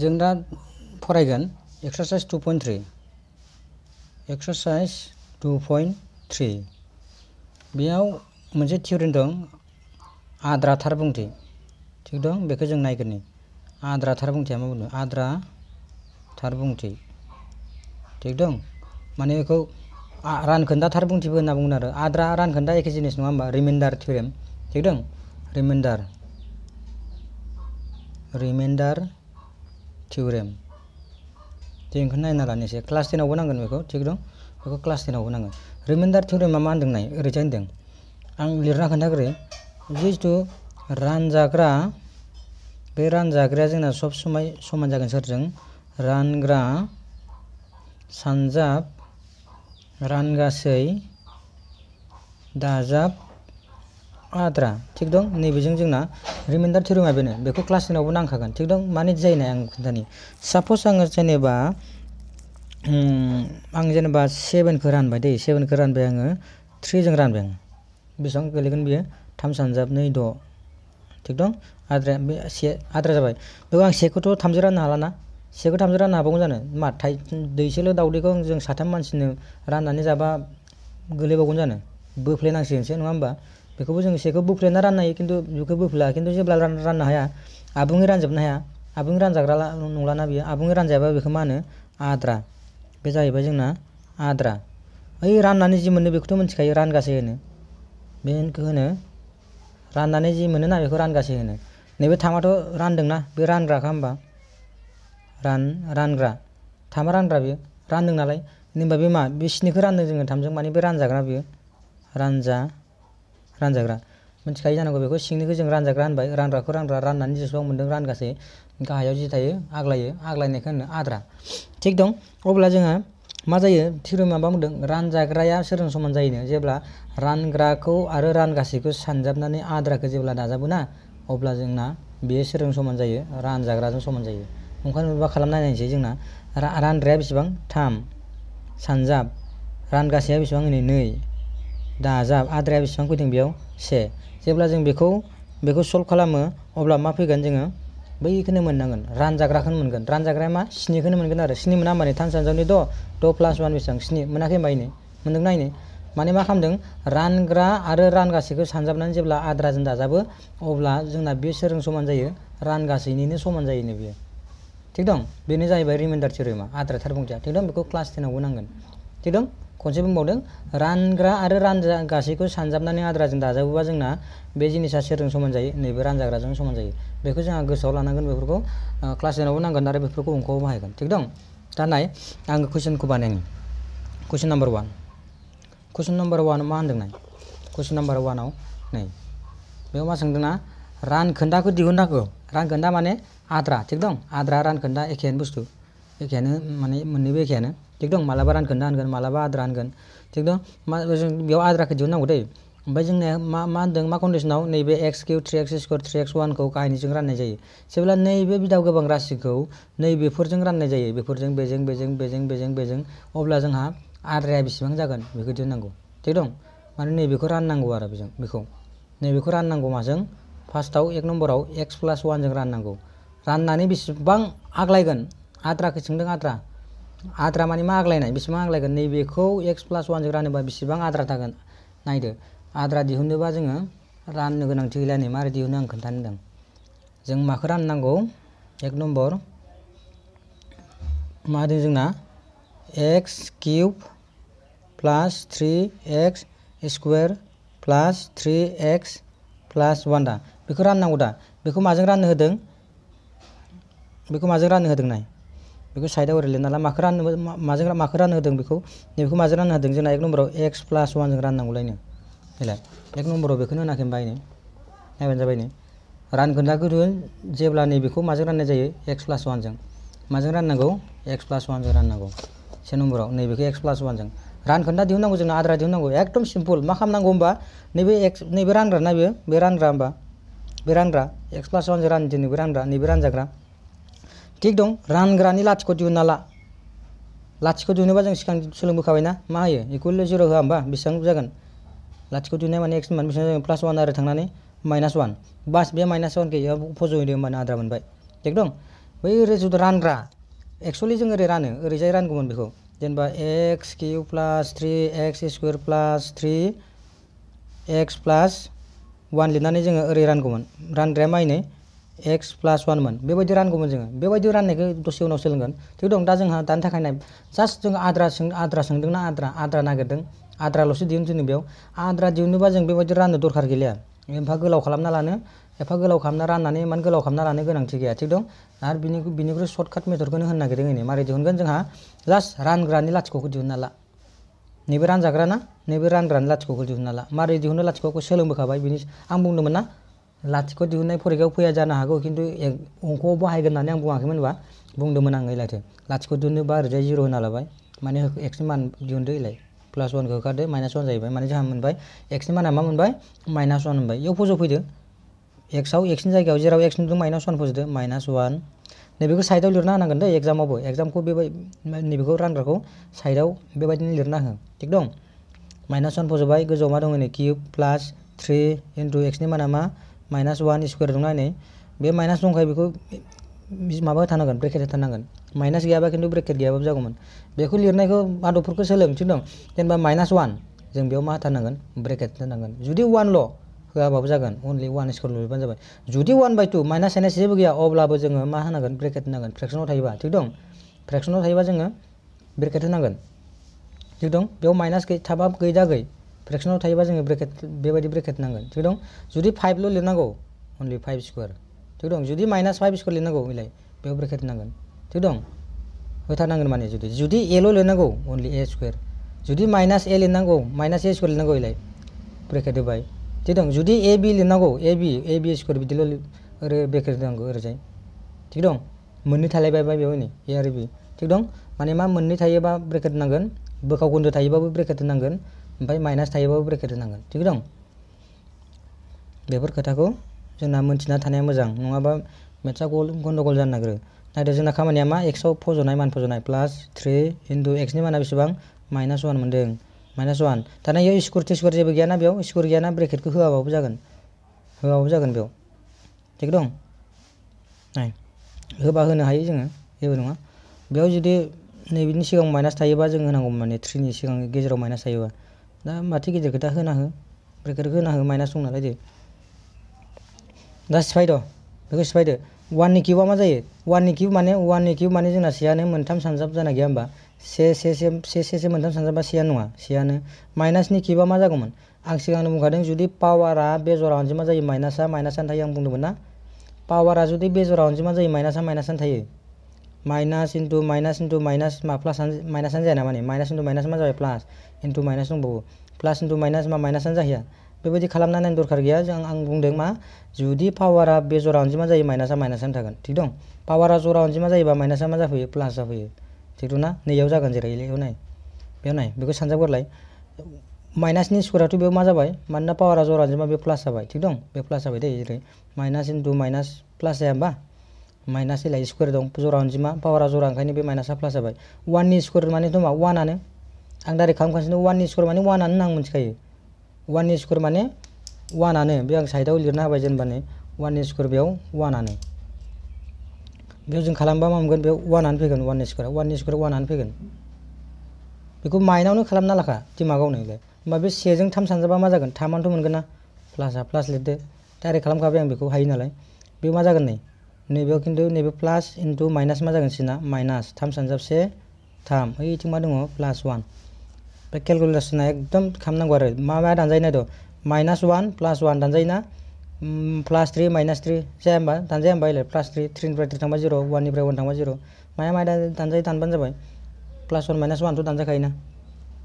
जों दा फरायगोन exercise two point three exercise two point three बेयाव मोनसे थिउरिन दं आद्रा थार बुंथि थिग दं बेखौ जों नायग्रोनि आद्रा थार बुंथिया मा बुंदों आद्रा थार बुंथि थिग दं माने बेखौ रानखोन्दा थार बुंथिबो होनना बुंदों आरो आद्रा रानखोन्दा एखे जिनिस नङा होमबा रिमाइन्डार थिउरेम थिग दं रिमाइन्डार रिमाइन्डार थिउरेम बेखौ नायना लानोसै क्लास टेनावबो नांगोन बेखौ थिग दं बेखौ क्लास टेनावबो नांगोन रिमाइन्डार थिउरेमा मा होनदों नाय ओरैजाय होन्दों आं लिरना खोन्थाग्रोयो जिहेतु रानजाग्रा बे रानजाग्राया जोंना सब समाय समान जागोन सोरजों रानग्रा सानजाब रानगासै दाजाब आद्रा थिग दं नैबेजों जोंना रिमाइन्डार थियोरेमा बेनो बेखौ क्लास टेनावबो नांखागोन थिग दं माने जायो आं खोन्थानि साप'ज आङो जेनेबा आं जेनेबा सेभेनखौ रानबाय दै सेभेनखौ रानबाय आङो थ्रिजों रानबाय आं बेसेबां गोलैगोन बियो थाम सानजाब नै द' थिग दं आद्राया बे से आद्रा जाबाय बेखौ आं सेखौथ' थामजों राननो हालाना सेखौ थामजों राननो हाबावगोन जानो मा थाइ दैसेल' दाउदैखौ जों साथाम मानसिनो राननानै जाबा गोलैबावगोन जानो बोफ्लेनांसिगोनसो नङा होमबा बेखौबो जों सेखौ बोफ्लेना राननो हायो खिन्थु जुखौ बोफ्ला खिन्थु जेब्ला राननो हाया आबुङै रानजोबनो हाया आबुङै रानजाग्रा नंलाना बियो आबुङै रानजायाबा बेखौ मा होनो आद्रा बे जाहैबाय जोंना आद्रा ओइ राननानै जि मोनो बेखौथ' मिथिखायो रानगासे होनो बेखौ होनो राननानै जि मोनो ना बेखौ रानगासे होनो नैबे थामाथ' रानदोंना बे रानग्राखा होमबा रान रानग्रा थामा रानग्रा बियो रानदों नालाय होनबा बे मा बे स्निखौ रानदों जोङो थामजों माने बे रानजाग्रा बियो रानजा रानजाग्रा मिथिखायो जानांगौ बेखौ सिंनिखौ जों रानजाग्रा होनबाय रानग्राखौ रानग्रा राननानै जेसेबां मोनदों रानगासे गाहायाव जि थायो आग्लायो आग्लायनायखौ होनो आद्रा थिग दं अब्ला जोङो मा जायो थिरुम माबा बुंदों रानजाग्राया सोरजों समान जायोनो जेब्ला रानग्राखौ आरो रानगासेखौ सानजाबनानै आद्राखौ जेब्ला दाजाबोना अब्ला जोंना बेयो सोरजों समान जायो रानजाग्राजों समान जायो ओंखायनो माबा खालामना नायनोसै जोंना रानद्राया बेसेबां थाम सानजाब रानगासेया बेसेबां नै dazab adraya bisang kuiting biau se sebelah jeng beko beko sol kalama obla mafi ganjeng bayi kene menangan ranja grakan menangan ranja grama sini kene menangan ada sini menang mani tan sanjoni do do plus one bisang sini menangin bayi ne menang nai ne mani makam deng rangra gra ada ran gasi ke sanjab nan sebelah adra jeng dazab obla jeng na biu sereng soman jaya ran gasi ini ne soman jaya ini biu tidong bini jaya bayi remender ciri ma adra terbung jaya tidong beko klas tina gunangan dong खनसे बुंबावदों रानग्रा आरो रानजा गासैखौ सानजाबनानै आद्राजों दाजाबोबा जोंना बे जिनिसा सोरजों समान जायो नैबे रानजाग्राजों समान जायो बेखौ जोंहा गोसोआव लानांगोन बेफोरखौ क्लास टेनावबो नांगोन आरो बेफोरखौ अंखआव बाहायगोन थिग दं दा नाय आङो कुइसनखौ बानायनि question number one question number one मा होनदों नाय कुइसन नाम्बार वानाव नै बेयाव मा सोंदोंना रानखोन्दाखौ दिहुननांगौ रानखोन्दा माने आद्रा थिग दं आद्रा रानखोन्दा एखेयानो बुस्तु एखेयानो माने मोननैबो एखेयानो थिग दं माला रानगोना रानगोन मालाबा आद्रा रानगोन थिग दं मा जों बेयाव आद्राखौ दिहुननांगौ दै ओमफ्राय जोंनिया मा मा होनदों मा कन्डिसनाव नैबे x cube three x square three x वानखौ काहिनिजों राननाय जायो जेब्ला नैबे बिदाव गोबां राशिखौ नैबेफोरजों राननाय जायो बेफोरजों बेजों बेजों बेजों बेजों बेजों अब्ला जोंहा आद्राया बेसेबां जागोन बेखौ दोननांगौ थिग दं माने नैबेखौ राननांगौ आरो बेजों बेखौ नैबेखौ राननांगौ माजों फार्स्टआव एक नम्बराव एक्स प्लास वानजों राननांगौ राननानै बेसेबां आग्लायगोन आद्राखौ सोंदों Adra adra mani maglaynay bis maglaygan nei bekhou x plus 1 jigrani ba bisibang adra thagan naydo adra dihunde ba jingo ran nu gnang thigilani mar dihunan khantandang jing ma khran nango ek number ma de jingna x cube plus 3x square plus 3x plus 1 da bekhou ran nangoda bekhou ma jing ran hodeng bekhou ma jing ran hodeng nai बेखौ साइडआव ओरै लिरना ला माखौ रान माजों माखौ रान होदों बेखौ नैबेखौ माजों रान होदों जोंना एक नम्बराव एक्स प्लास वानजों राननांगौलायनो नायलाय एक नम्बराव बेखौनो होनाखै बायनो नायबानो जाबाय नै रान खोन्थाग्रोगोन जेब्ला नैबेखौ माजों राननाय जायो एक्स प्लास वानजों माजों राननांगौ एक्स प्लास वानजों राननांगौ से नम्बराव नैबेखौ एक्स प्लास वानजों रान खोन्था दिहुननांगौ जोंना आद्रा दिहुननांगौ एकदम सिम्पल मा खालामनांगौ होमबा नैबे एक्स नैबे रानग्रा ना बेयो बे रानग्रा होमबा बे रानग्रा एक्स प्लास वानजों रान दिनैबो रानग्रा नैबे रानजाग्रा ठीक दं रानग्रानि लाथिख' दिहुनना ला लाथिख' दिहुनोबा जो सिगां सोलोंबोखाबायना मा होयो इकुवेल जिर' होआ होमबा बेसेबां जागोन लाथिख' दिहुननाय माने एक्स मोनबा बेसेबां जागोन प्लास वान आरो थांनानै माइनास वान बास बे माइनास वानखौ इयाव फज'हैदो होमबानो आद्रा मोनबाय थिग दं बै ओरै रानग्रा एक्सुवेलि जों ओरै रानो ओरैजाय रानगौमोन बेखौ जेनेबा x cube plus three x square plus three x plus one लिरनानै जोङो ओरै रानगौमोन रानग्राया माइनै एक्स प्लास वानमोन बेबायदि रानगौमोन जोङो बेबायदि राननायखौ दसे उनाव सोलोंगोन ठीक दं दा जहाँ दान थाखाय जस्ट जो आद्रा आद्रा ना आद्रा आद्रा आद्रा आद्रा नागिरदों दिन दिहुन जोंनि बेयाव आद्रा दिहुनोबा जों बेबायदि राननो दरखार गैलिया एफा गोलाव खालामना लानो एफा गोलाव खालामना राननानै इमान गोलाव खालामना लानो गोनांथि गैया थिग दं आरो बिनि बिनिख्रुइ सर्टकाट मेथडखौनो होनो नागिरदों नै मारै दिहुनगोन जोंहा जास्ट रानग्रानि लाथिख'खौ दिहुनना ला नैबे रानजाग्रा ना नैबे रानग्रानि लाथिख'खौ दिहुनना ला मारै दिहुनो लाथिख'खौ सोलोंबोखाबाय बिनि आं बुंदोंमोन लाथिख' दिहुन परीक्षा फैया जानो हागौ खिन्थु अंख'आव बाहायगोन होननानै आं बुङाखैमोन होनबा बुंदोंमोन आं लाथिख' दिहुनोबा ओरैजाय जिर' होना लाबाय माने एक्सनि मान दिहुनदो इलाय प्लास वन होखादो माइनास वान जाहैबाय माने जोंहा मोनबाय एक्सनि माना मा मोनबाय माइनास वान मोनबाय इयाव फज'फैदो एक्सआव एक्सनि जायगायाव जेराव एक्स नुदों माइनास वान फज'दो माइनास वान नैबेखौ साइडआव लिरना होनांगोन दै एक्जामावबो एक्जामखौ बेबाय नैबेखौ रानग्राखौ साइडआव बेबायदिनो लिरना हो थिग दं माइनास वान फज'बाय गोजौआव मा दङ नै किउब प्लास थ्रि इन्टु एक्सनि माना मा माइनास वान स्कुवेर दं नायनाय बे माइनास दंखायो बेखौ माबा होथारनांगोन ब्रेकेट होथारनांगोन माइनास गैयाबा खिन्थु ब्रेकेट गैयाबाबो जागौमोन बेखौ लिरनायखौ आदबफोरखौ सोलोंथि दं जेनेबा माइनास वान जों बेयाव मा होथारनांगोन ब्रेकेट होनांगोन जुदि वानल' होआबाबो जागोन अनलि वान स्कुवेर लिरबानो जाबाय जुदि वान बाय टु माइनास साइनास जेबो गैया अब्लाबो जोङो मा होनांगोन ब्रेकेट होनांगोन फ्रेक्सनाव थायोबा थिग दं फ्रेक्सनाव थायोबा जोङो ब्रेकेट होनांगोन थिग दं बेयाव माइनास थाबा गै फ्रेक्सनाव थायोबा जोङो ब्रेकेट बेबायदि ब्रेकेट नांगोन थिग दं जुदि फाइभल' लिरनांगौ अनलि फाइभ स्कुवार थिग दं जुदि माइनास फाइभ स्कुवार लिरनांगौ बेलाय बेयाव ब्रेकेट नांगोन थिग दं होथारनांगोन माने जुदि जुदि एल' लिरनांगौ अनलि ए स्कुवार जुदि माइनास ए लिरनांगौ माइनास ए स्कुवार लिरनांगौ बेलाय ब्रेकेट होबाय थिग दं जुदि ए बि लिरनांगौ ए बि ए बि स्कुवार बिदिल' ओरै ब्रेकेट होनांगौ ओरैजाय थिग दं मोननै थालायबाय बेयाव नै ए आरो बि थिग दं माने मा मोननै थायोबा ब्रेकेट नांगोन बोखाव गन्दो थायोबाबो ब्रेकेट नांगोन ओमफ्राय माइनास थायोबाबो ब्रेकेट होनांगोन थिग दं बेफोर खोथाखौ जोंना मोनथिना थानाया मोजां नङाबा मेथ्सआ गन्दगल जानो नागिरो नाथाय जोंना खामानिया मा एक्सआव फज'नाय मान फज'नाय प्लास थ्री इन्टु एक्सनि माना बेसेबां माइनास वान मोन्दों माइनास वान दाना बेयाव स्कुर टिस्कुर जेबो गैयाना बेयाव स्कुर गैयाना ब्रेकेटखौ होआबाबो जागोन होआबाबो जागोन बेयाव थिग दं नाय होबा होनो हायो जोङो जेबो नङा बेयाव जुदि नैबेनि सिगां माइनास थायोबा जों होनांगौ माने थ्रिनि सिगां गेजेराव माइनास थायोबा दा माथो गिदिर खोथा होना हो ब्रेकेट होना हो माइनास दं नालाय दे दा सिफायद' बेखौ सिफायदो वाननि किउबा मा जायो वाननि किउब माने वाननि किउब माने जोंना सेयानो मोनथाम सानजाब जाना गैया होमबा से से से से से से मोनथाम सानजाबा सेयानो नङा सेयानो माइनासनि किउबा मा जागौमोन आं सिगांनो बुंखादों जुदि पावारा बे अनजिमा जायो माइनासा माइनासानो थायो आं बुंदोंमोन ना पावारा जुदि बेजरा जरा अनजिमा जायो माइनासा माइनासानो थायो minus into minus into minus मा प्लासानो माइनासानो जाया नामा माइनास इंटू माइनास मा जाए प्लास इन्टु माइनास दंबावो प्लास इंटू माइनास मा माइनासानो जाहैया बेबायदि खालामना नायनो दरखार गैया जों आं बुंदों मा जुदि पावारा बे जरा अनजिमा जायो माइनासा माइनासानो थागोन थिग दं पावारा जरा अनजिमा जायोबा माइनासा मा जाफैयो प्लास जाफैयो थिग दंना नैयाव जागोन जेरै बेयाव नाय बेयाव नाय बेखौ सानजाबगोरलाय माइनासनि स्कुराथ' बेयाव मा जाबाय मानोना पावारा जरा अनजिमा बे प्लास जाबाय थिग दं बे प्लास जाबाय दै जेरै माइनास इन्टु माइनास प्लास जाया होमबा माइनास एलआ स्कुवेर दं जरा अनजिमा पावारा जरा ओंखायनो माइनासा प्लास जाबाय वन स्कुर मानी दंबा वन आं डाइरेक्ट खालामगासिनो वाननि स्कुवेर माने वानानो आं मिथिखायो वन स्कुवेर मानी वन आं साइडआव लिरना होबाय जेनेबा नै वाननि वन बेयाव वानानो जो जों खालामबा मा मोनगोन वन वानानो वन वाननि वन वाननि स्कुवेर वानानो फैगोन बेखौ माइनावनो खालामना लाखा दिमागावनो से होमबा बे सेजों थाम मा जागोन थामानोथ' तो ना प्लासआ प्लास लिरदो डाइरेक्ट खालामखाबाय आं बे मा जागोन नहीं नैबेयाव खिन्थु नैबे प्लास इन्टु माइनास मा जागोन सिना माइनास थाम सानजाबसे थाम ओइथिं मा दङ प्लास वान ओमफ्राय केलकुलेसना एकदम खालामनांगौ आरो मा मा दानजायो नायद' माइनास वान प्लास वान दानजायोना प्लास थ्रि माइनास थ्रि जाया होनबा दानजाया होमबा इलाय प्लास थ्रि थ्रिनिफ्राय थ्रि थांबा जिर' वाननिफ्राय वान थांबा जिर' माया माया दानजायो दानबानो जाबाय प्लास वान माइनास वानथ' दानजाखायोना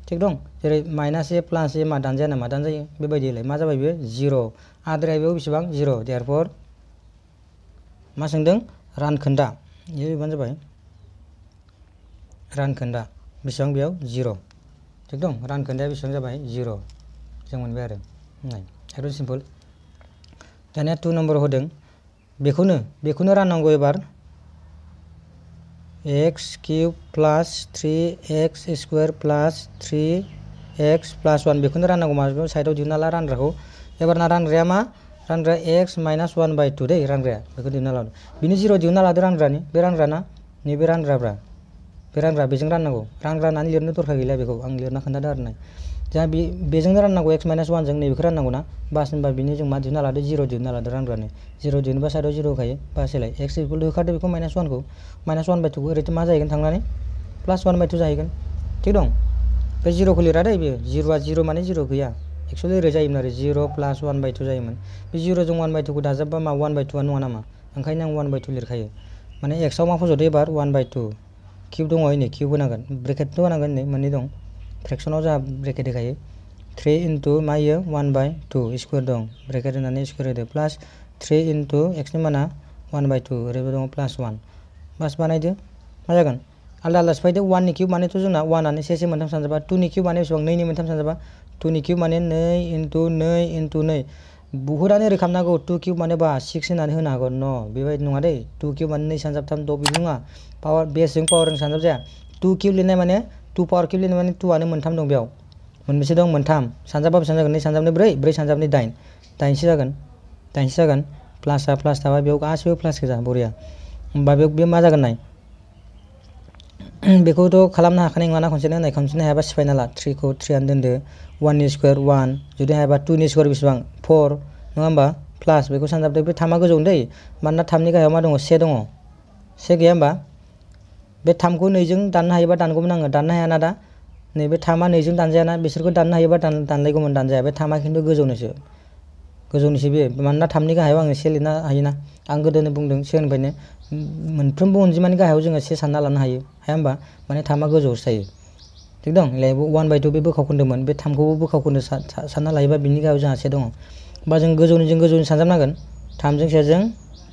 थिग दं जेरै माइनास ए प्लास ए मा दानजाया नामा दानजायो बेबायदिलाय मा जाबाय बेयो जिर' आद्राया बेयाव बेसेबां जिर' देरफोर मा सोंदों रानखोन्दा बेयो बेबानो जाबाय रानखोन्दा बेसेबां बेयाव जिर' थिग दं रानखोन्दाया बेसेबां जाबाय जिर' जों आरो नाय भेरि सिम्पोल नम्बर होदों बेखौनो बेखौनो राननांगौ एबार x cube plus three x square plus three x plus one बेखौनो राननांगौ माबा साइडआव दिहुनना ला रानग्राखौ एबारना रानग्राया मा rangra x minus one by 2 deh rangra begitu dina lalu bini 0 diunal ada rangra nih berangra na nih berangra bra berangra bejeng rana go rangra nani lirna turkha gila beko ang lirna khanda dar nai jangan bi bejeng rana go x minus one jeng nih bikran nago na bas nih bah bini jeng mat diunal ada 0 diunal ada rangra nih 0 diunal bas ada 0 kaya bas lai x equal to khadu beko minus one go minus one by 2 go ritme aja ikan thangra nih plus one by 2 aja ikan cik dong ke 0 kulir ada ibe 0 a 0 mana 0 kuya actually ओरै जायोमोन आरो जिर' प्लास वान by to जायोमोन बे जिर'जों वान bye टुखौ मा one by two नङा नामा ओंखायनो आं वान बाय टु लिरखायो माने एक्सआव मा फज'दो एबार वान बाय टु किउब दङ नै किउब होनांगोन ब्रेकेटथ' होनांगोन नै मोननै दं फ्रेक्सनाव ब्रेकेट होखायो थ्रि इन्टु मा ये वान बाय टु स्कुवेर दं ब्रेकेट होनानै स्कुवेर होदो प्लास थ्री इन्टु एक्सनि माना वान बाय टु ओरैबो दङ प्लास वन बास बानायदो मा जागोन आलदा आलदा सिफायदो वाननि किउब मानेथ' जोंना वानानो से से मोनथाम सानजाबा टुनि किउब माने बेसेबां नैनि मोनथाम सानजाबा टू किउब माने नै इन्टु नै इन्टु नै बुहुदानो ओरै खालामनांगौ टु किउब मानेबा सिक्स होनानै न बेबायदि नङा दै टु किउब माने नै सानजाबथाम द' बिदि नङा पावार बेसजों पावारजों सानजाब जाया टु किउब लिरनाय माने टू पावार किउब लिरनाय माने टुआनो मोनथाम दं बेयाव मोनबेसे दं मोनथाम सानजाबा बेसेबां जागोन नै सानजाबनि ब्रै ब्रै सानजाबनि दाइन दाइनसो जागोन दाइनसो जागोन प्लासआ प्लास थाबाय बेयाव गासैबो प्लास बरिया होमबा बे मा जगह नाय बेखौथ' खालामनो हाखानाय नङा ना खनसे ना होननाय खनसेनो हायाबा सिफाय नाला थ्रिखौ थ्रियानो दोनदो वाननि स्कुवेर वान जुदि हायाबा टुनि स्कुवेर बेसेबां फर नङा होनबा प्लास बेखौ सानजाबदो बे थामा गोजौ दै मानोना थामनि गाहायाव मा दङ से दङ से गैया होनबा बे थामखौ नैजों दाननो हायोबा दानगौमोन आङो दाननो हायाना दा नैबे थामा नैजों दानजायाना बिसोरखौ दाननो हायोबा दान दानलायगौमोन दानजाया बे थामा खिन्थु गोजौनोसो गोजौनिसो बे मानोना थामनि गाहायाव आङो से लिरनो हायोना आं गोदोनो बुंदों सिगांनिफ्रायनो मोनफ्रोमबो अनजिमानि गाहायाव जोङो से सानना लानो हायो हाया होमबा माने थामा गोजौआवसो थायो थिग दं लाइबो वान बाय टु बे बोखावखोन्दोमोन बे थामखौबो बोखावखोन्दो सानना लायोबा बिनि गाहायाव जोंहा से दङ बा जों गोजौनिजों गोजौनि सानजाबनांगोन थामजों सेजों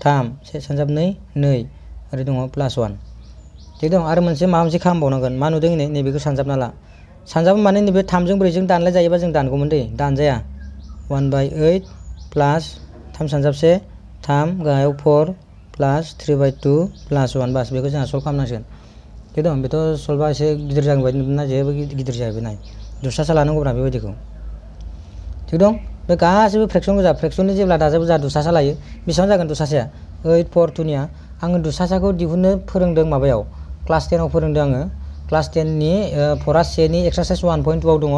थाम से सानजाब नै नै ओरै दङ प्लास वान थिग दं आरो मोनसे माबा मोनसे खालामबावनांगोन मा नुदों नै नैबेखौ सानजाबना ला सानजाबा माने नैबे थामजों ब्रैजों दानलाय जायोबा जों दानगौमोन दै दानजाया वान बाय ओइट प्लास थाम सानजाबसे थाम four four plus three by two plus one बास बेखौ जोंहा सल्भ खालामनांसिगोन खिन्थु बेथ' सल्भआ एसे गिदिर जाबोबाय नुदोंना जेबो गिदिर जाहैबाय दुसासो लानांगौब्रा बेबायदिखौ थिग दं बे गासैबो फ्रेक्सन गोजा फ्रेक्सननि जेब्ला दाजाबो जोंहा दुसासा लायो बेसेबां जागोन दुसासाया ओइट फर टुनिया आङो दुसासाखौ दिहुननो फोरोंदों माबायाव क्लास टेनाव फोरोंदों आङो क्लास टेननि फरा सेनि एक्सारसाइज वान पइन्ट टुआव दङ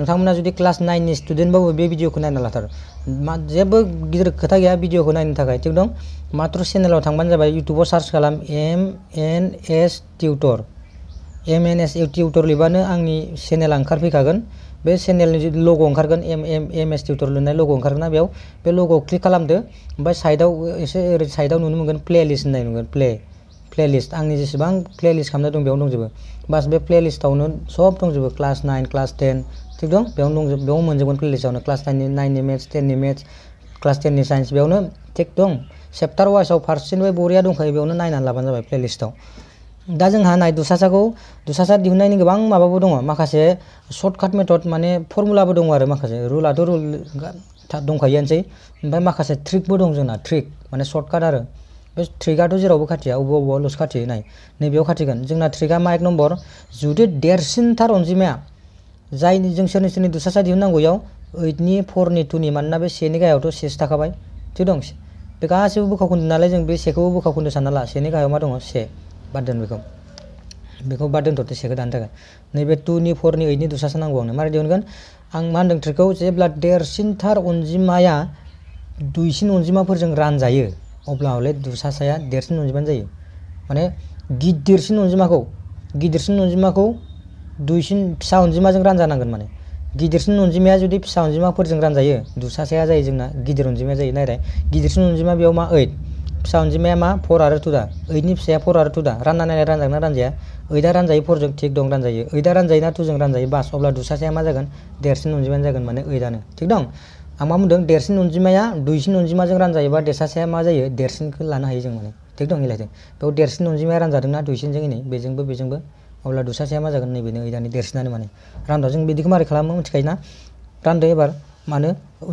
नोंथांमोना जुदि क्लास नाइननि स्टुडेन्टबाबो बे भिडिअखौ नायना लाथार मा जेबो गिदिर खोथा गैया भिडिअखौ नायनो थाखाय थिग दं मात्र चेनेलाव थांबानो जाबाय इउटुबाव सार्च खालाम M N S tutor M N S tutor लिरबानो आंनि चेनेला ओंखारफैखागोन बे चेनेलनि लग' ओंखारगोन M M M S tutor लिरनाय लग' ओंखारगोन बेयाव बे लग'आव क्लिक खालामदो ओमफ्राय साइडआव एसे ओरै साइडआव नुनो मोनगोन प्ले लिस्ट होननाय नुगोन प्ले प्लेलिस्ट आंनि जेसेबां प्लेलिस्ट खालामना दं बेयाव दंजोबो बास बे प्लेलिस्टावनो सब दंजोबो क्लास नाइन क्लास टेन ठीक दं बेयावनो दंजोब बेयाव मोनजोबगोन class nine nine maths ten maths class ten science बेयावनो ठीक दं चेप्टार वाइसआव फारसेनिफ्राय बरिया दंखायो बेयावनो नायनानै लाबानो जाबाय प्लेलिस्टआव दा जोंहा नाय दुसासाखौ दुसासा दिहुननायनि गोबां माबाबो दङ माखासे सर्टकाट मेथड माने फर्मुलाबो दङ आरो माखासे रुलाथ' रुल दंखायोआनोसै ओमफ्राय माखासे ट्रिकबो दं जोंना ट्रिक माने सर्टकाट आरो बे ट्रिका ट्रिकआथ' जेरावबो खाथिया अबेबा लस खाथियो नाय नैबेयाव खाथिगोन जोंना ट्रिका मा एक नम्बर जुदि देरसिन थार अनजिमाया जायनि जों सोरनि दुसा सा दिहुननांगौ फोर ओइटनि फरनि टुनि मानोना से सेनि गाहायावथ' सेसो थाखाबाय थि दं बे गासैबो बोखावखोन्दो नालाय जों बे सेखौबो बोखावखोन्दो सानना ला सेनि गाहायाव मा दङ से बाद दोन बेखौ बेखौ बाद दोनथ'दो सेखौ दानो थाखाय नैबे टुनि फरनि ओइटनि दुसासो नांगौ आंनो मारै दिहुनगोन आं मा होनदों ट्रिकखौ जेब्ला देरसिनथार अनजिमाया दुइसिन अनजिमाफोरजों रानजायो अब्ला हले दुसासाया देरसिन अनजिमायानो जायो माने गिदिरसिन अनजिमाखौ गिदिरसिन अनजिमाखौ दुइसिन फिसा अनजिमाजों रानजानांगोन माने गिदिरसिन अनजिमाया जुदि फिसा अनजिमाफोरजों रानजायो दुसासाया जायो जोंना गिदिर अनजिमाया जायो नायराय गिदिरसिन अनजिमा बेयाव मा ओइट फिसा अनजिमाया मा फर आरो टु दा ओइटनि फिसाया फर आरो टु दा रानना नायनाय रानजागोन ना रानजाया ओइदा रानजायो फरजों थिग दं रानजायो ओइदा रानजायो ना टुजों रानजायो बास अब्ला दुसासाया मा जागोन देरसिन अनजिमायानो जागोन माने ओइदानो थिग दं आं मा बुंदों देरसिन अनजिमाया दुइसिन अनजिमाजों रानजायोबा देरसासाया मा जायो देरसिनखौ लानो हायो जों माने थिग दं मिलायदों बेयाव देरसिन अनजिमाया रानजादोंना दुइसिनजों इनै बेजोंबो बेजोंबो अब्ला दुसासेया मा जागोन नैबेनो दानि देरसिनानो माने रान्दाव जों बिदिखौ मारै खालामो मिथिखायोना रान्दो एबार मानो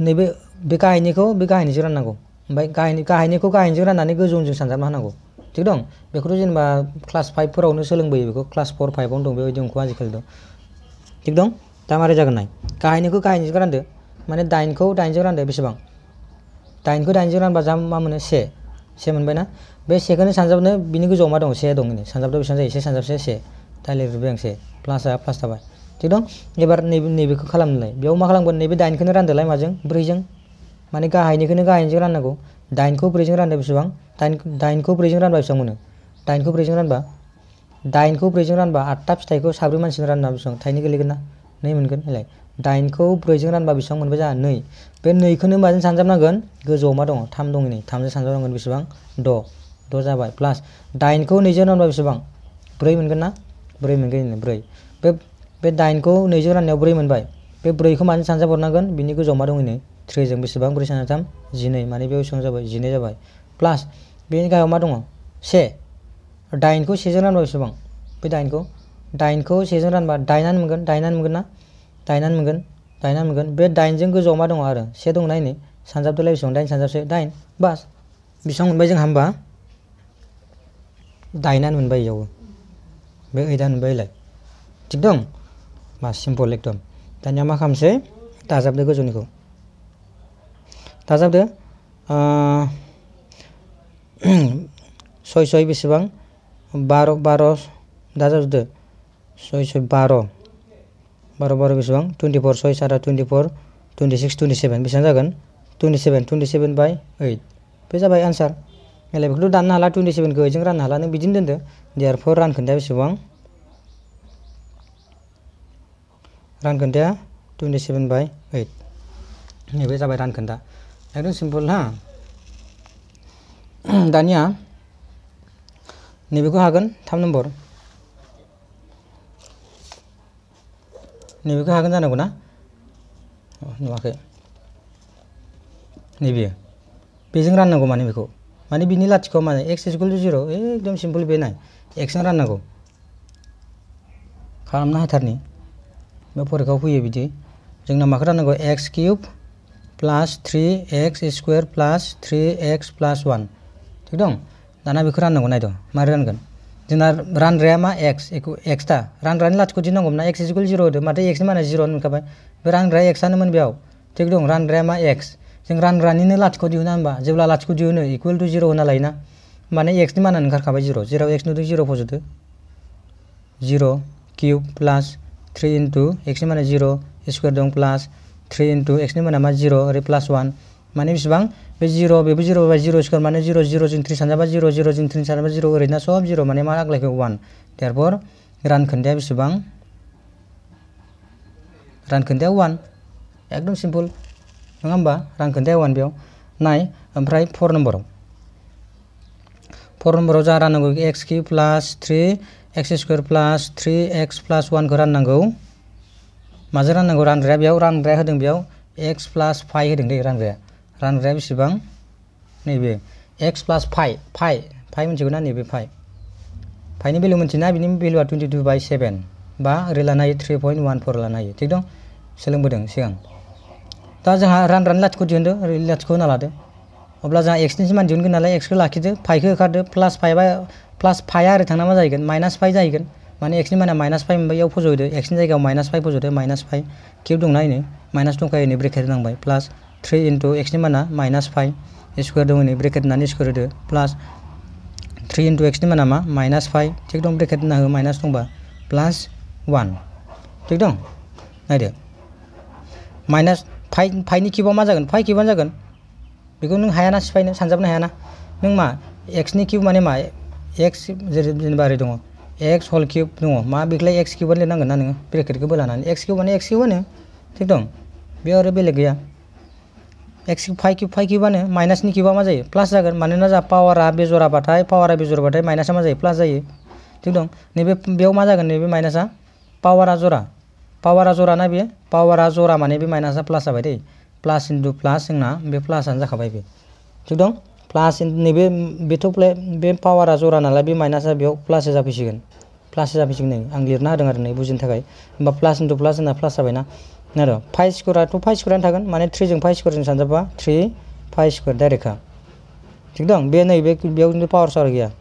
नैबे बे गाहायनिखौ बे गाहायनिजों राननांगौ ओमफ्राय गाहायनि गाहायनिखौ गाहायनिजों राननानै गोजौजों सानजाबना होनांगौ थिग दं बेखौथ' जेनेबा क्लास फाइभफोरावनो सोलोंबोयो बेखौ क्लास फर फाइभआवनो दं बेबायदि अंखौ आजिखालि थिग दं दा मारै जागोन नाय गाहायनिखौ गाहायनिजों रानदो माने दाइनखौ दाइनजों रानदो बेसेबां दाइनखौ दाइनजों रानबा जा मा मोनो से से मोनबायना बे सेखौनो सानजाबनो बिनि गोजौआव मा दं से दं सानजाबदो बेसेबां जायो से सानजाबसे से डाइलेक्ट प्लासा प्लासआ प्लास थाबाय थिग दं एबार नैबे नैबेखौ खालामनोलाय बेयाव मा खालामगोन नैबे दाइनखौनो रानदोलाय माजों ब्रैजों माने गाहायनिखौनो गाहायनिजों राननांगौ दाइनखौ ब्रैजों रानबा बेसेबां दाइन दाइनखौ ब्रैजों रानबा बेसेबां मोनो दाइनखौ ब्रैजों रानबा दाइनखौ ब्रैजों रानबा आठथा फिथाइखौ साब्रै मानसिजों रानना बेसेबां थाइनै गोलैगोन ना नै मोनगोन होनलाय दाइनखौ ब्रैजों रानबा बेसेबां मोनबाय जोंहा नै बे नैखौनो माजों सानजाबनांगोन गोजौआव मा दङ थाम दङ नै थामजों सानजाबनांगोन बेसेबां द' द' जाबाय प्लास दाइनखौ नैजों रानबा बेसेबां ब्रै मोनगोन ना ब्रै मोनगोन ब्रै बे बे दाइनखौ नैजौ राननायाव ब्रै मोनबाय बे ब्रैखौ मानो सानजाबहरनांगोन बिनि गोजौआव मा दंहैनो थ्रिजों बेसेबां ब्रै सानजाथाम जिनै माने बे बेसेबां जाबाय जिनै जाबाय प्लास बेनि गाहायाव मा दङ से दाइनखौ सेजों रानबा बेसेबां बे दाइनखौ दाइनखौ सेजों रानबा दाइनानो मोनगोन दाइनानो मोनगोन ना दाइनानो मोनगोन दाइनानो मोनगोन बे दाइनजों गोजौआव मा दङ आरो से दङ नायनो सानजाबदोलाय बेसेबां दाइन सानजाबसे दाइन बास बेसेबां मोनबाय जोंहा होमबा दाइनानो मोनबाय बेयावबो बे ओइदान ओमफ्राय ओइलाय थिग दं मा सिम्पल एकदम दानिया मा खालामसै दाजाबदो गोजौनिखौ दाजाबदो सय सय बेसेबां बार' बार' दाजाबदो सय सय बार' बार' बार' बेसेबां टुवेन्टिफर सय सारा twenty four twenty six twenty seven बेसेबां जागोन twenty seven twenty seven by eight बे जाबाय आनसार मेलाय बेखौथ' दाननो हाला टुवेन्टि सेभेनखौ ओइटजों राननो हाला नों बिदिनो दोनदो therefore run kunda 근데 시방 run n 근데 27 by 8이 a 자 a i run 근다 एकदम d ि म ् प ल हा दानिया न ै n े ख ौ हागोन थ n म नम्बर नैबेखौ ह ा ग g न n ा न ां ग ौ ना नुवाखै न ै b i य ो बेजों र ा n न ां ग ौ माने ब i k ौ माने बिनि लाथिख' माने एक्स इजिकुल टु जिर' एकदम सिम्पल बे नाय एक्सजों राननांगौ खालामना होथारनि बे फरिखायाव फैयो बिदि जोंना माखौ राननांगौ x cube plus three x square plus three x plus one थिग दं दाना बेखौ राननांगौ नायद' मारै रानगोन जोंना रानग्राया मा एक्स एक्सटा रानग्रानि लाथिख' दिनांगौमोन ना एक्स इजिकुल जिर' होदो माथो एक्सनि माने जिर' होनखाबाय बे रानग्राया एक्सआनोमोन बेयाव थिग दं रानग्राया मा एक्स रान रानी ने लाथिख' दिहुना होमबा जेब्ला लाथिख' दिहुनो इकुवेल टू जिर' होना लायोना माने एक्सनि मानानो ओंखारखाबाय जिर' जेराव एक्सनिथ' जिर' फज'दो zero' cube plus three into एक्सनि माने जिर' स्कुवेर दं प्लास थ्रि इन्टु एक्सनि माना मा जिर' ओरै प्लास वान माने बेसेबां बे जिर' बेबो जिर' जाबाय जिर' स्कोर माने जिर' जिर' जिन थ्री सानजाबा जिर' जिर' जिन थ्री सानजाबा जिर' ओरैना सब जिर' माने मा आग्लायखो वान देरपर रान खोन्दाया बेसेबां रान खोन्दाया वान एकदम सिम्पल नङा होमबा रां खोन्थाया वान बेयाव नाय ओमफ्राय फर नम्बराव फर नम्बराव जोंहा राननांगौ x cube plus three x square plus three x plus वानखौ राननांगौ माजों राननांगौ रानग्राया बेयाव रानग्राया होदों बेयाव एक्स प्लास फाइ होदों दै रानग्राया रानग्राया बेसेबां नैबे x plus five five five मिथिगौना नैबे फाइ फाइनि भेलु मोनथिना बिनि भेलुआ टुइन्टि टु बाय सेभेन बा ओरै लानो हायो थ्रि पइन्ट वान फर लानो हायो थिग दं सोलोंबोदों सिगां दा जोंहा रान रान लाथिख' दिहुनदो ओरै लाथिख' होना लादो अब्ला जोंहा एक्सनि सिमान दिहुनगोन नालाय एक्सखौ लाखिदो फाइखौ होखारदो प्लास फाइभआ प्लास फाइ ओरै थांना मा जाहैगोन माइनास फाइ जाहैगोन माने एक्सनि माना माइनास फाइभ ओमफ्राय बेयाव फज'हैदो एक्सनि जायगायाव माइनास फाइभ फज'दो माइनास फाइ फाइभ किउ ना इनो माइनास दंखायो इनो ब्रेकेट होनांबाय प्लास थ्रि इन्टु एक्सनि माना माइनास फाइभ स्कुवेर दं इनो ब्रेकेट होनानै स्कुवेर होदो प्लास थ्रि इन्टु एक्सनि माना मा माइनास फाइभ थिग दं ब्रेकेट होना हो माइनास दंबा प्लास वान थिग दं नायदो माइनास फाइ की किउबा मा जागोन फाइ किउबानो जागोन बेखौ नों हायाना सिफायनो सानजाबनो हायाना नों मा एक्सनि किउब माने मा एक्स जेरै जेनेबा ओरै दङ एक्स हल किउब दङ मा बेखौलाय एक्स किउबानो लिरनांगोन ना नोङो ब्रेकेटखौ बोलानानै एक्स किउब माने एक्स किउब होनो थिग दं बे आरो बेलेग गैया एक्स फाइ किउब फाइ किउबानो माइनासनि किउबा मा जायो प्लास जागोन मानोना जा पावारा बेजराबाथाय पावारा बेजराबाथाय माइनासा मा जायो प्लास जायो थिग दं नैबे बेयाव मा जागोन नैबे माइनासा पावारा जरा पावारा जराना बेयो पावारा जरा माने बे माइनासआ प्लास जाबाय plus plus plus plus plus बे प्लासआनो जाखाबाय बे थिग दं प्लास नैबे बेथ' बे ना जरा नालाय बे माइनासआ बेयाव प्लाससो जाफैसिगोन प्लाससो जाफैसिगोन नै आं लिरना होदों आरो नै प्लस थाखाय प्लस प्लास इन्टु प्लास जोंना फाइव जाबायना तो फाइव स्कोर फाइभ स्कुवारानो थ्री जो फाइव स्कोर सानजा सानजाबा थ्रि फाइभ स्कुवार डाइरेक्टखा थिग दं बे नैबे बेयाव खिन्थु पावार सावार गैया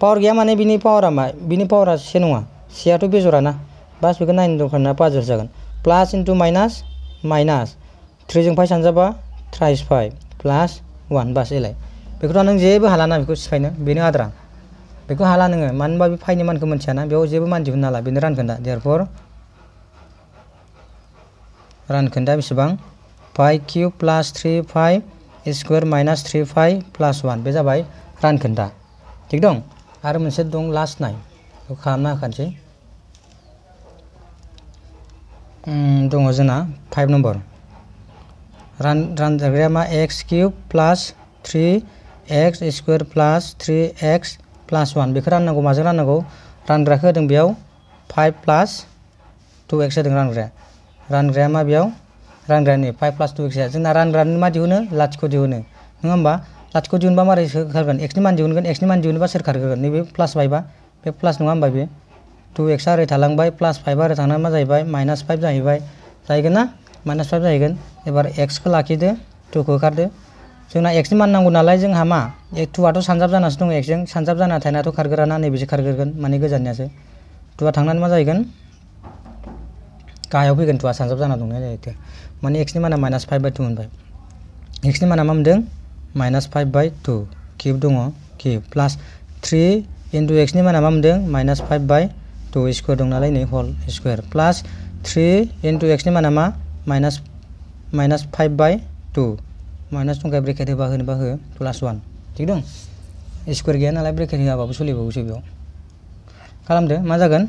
पावार गैया माने बिनि पावारा मा बिनि पावारा से सिया तो सेयाथ' ना बस बेखौ नाइन दं खारना पाजर जागोन प्लास इन्टु माइनास माइनास जो फाइभ सानजाबा थ्राइस फाइव प्लास वान बस एलाय बेखौथ' नों जेबो हाला ना बेखौ बेनो आद्रा बेखौ हाला नोङो मानो होनबा बे फाइनि मानखौ मिथियाना बेयाव जेबो मान नाला ला बेनो रानखोन्दा देरफोर रानखोन्दा बेसेबां five cube plus three five square minus three five plus one बे जाबाय रानखोन्दा थिग दं आरो मोनसे दं लास्ट नाइन बेखौ खालामना दङ जोंना नम्बर रान रानजाग्राया मा x cube plus three x square plus three x plus one बेखौ राननांगौ माजों रान रानग्राखौ होदों बेयाव फाइभ प्लास टू एक्स होदों रानग्राया रानग्राया मा बेयाव रानग्रानि फाइभ प्लास टू एक्स जोंना रानग्रानि मा दिहुनो लाथिख' दिहुनो ना होमबा लाथिख' दिहुनबा मारै सोखारगोन एक्सनि मान दिहुनगोन एक्सनी मान दिहुनबा सोर खारगोन नैबे प्लास बायबा बे प्लास टू एक्सआ ओरै थालांबाय प्लास फाइभआ ओरै थांनानै मा जाहैबाय माइनास फाइव जाहैबाय जाहैगोन ना माइनास फाइव जाहैगोन एबार एक्सखौ लाखिदो टुखौ होखारदो जोंना एक्सनि मान नांगौ नालाय जोंहा मा टुआथ' सानजाब जानासो दङ एक्सजों सानजाब जाना थानायाथ' खारगोराना नैबेसो खारगोरगोन माने गोजाननियासो टुआ थांनानै मा जाहैगोन गाहायाव फैगोन टुआ सानजाब जाना दंनाया जाहैदो माने एक्सनि माना माइनास फाइभ बाय टु मोनबाय एक्सनि माना मा मोनदों minus five by two cube दङ किउब प्लास थ्रि इन्टु एक्सनि माना मा मोनदों minus five by two square दं नालाय whole square plus three into एक्सनी माना मा minus minus five by two minus टंखाय ब्रेकेट होबा होनोबा हो प्लास वान थिग दं स्क्वायर गैया नालाय ब्रेकेट होआबाबो सोलिबावोसो बेयाव खालामदो मा जागोन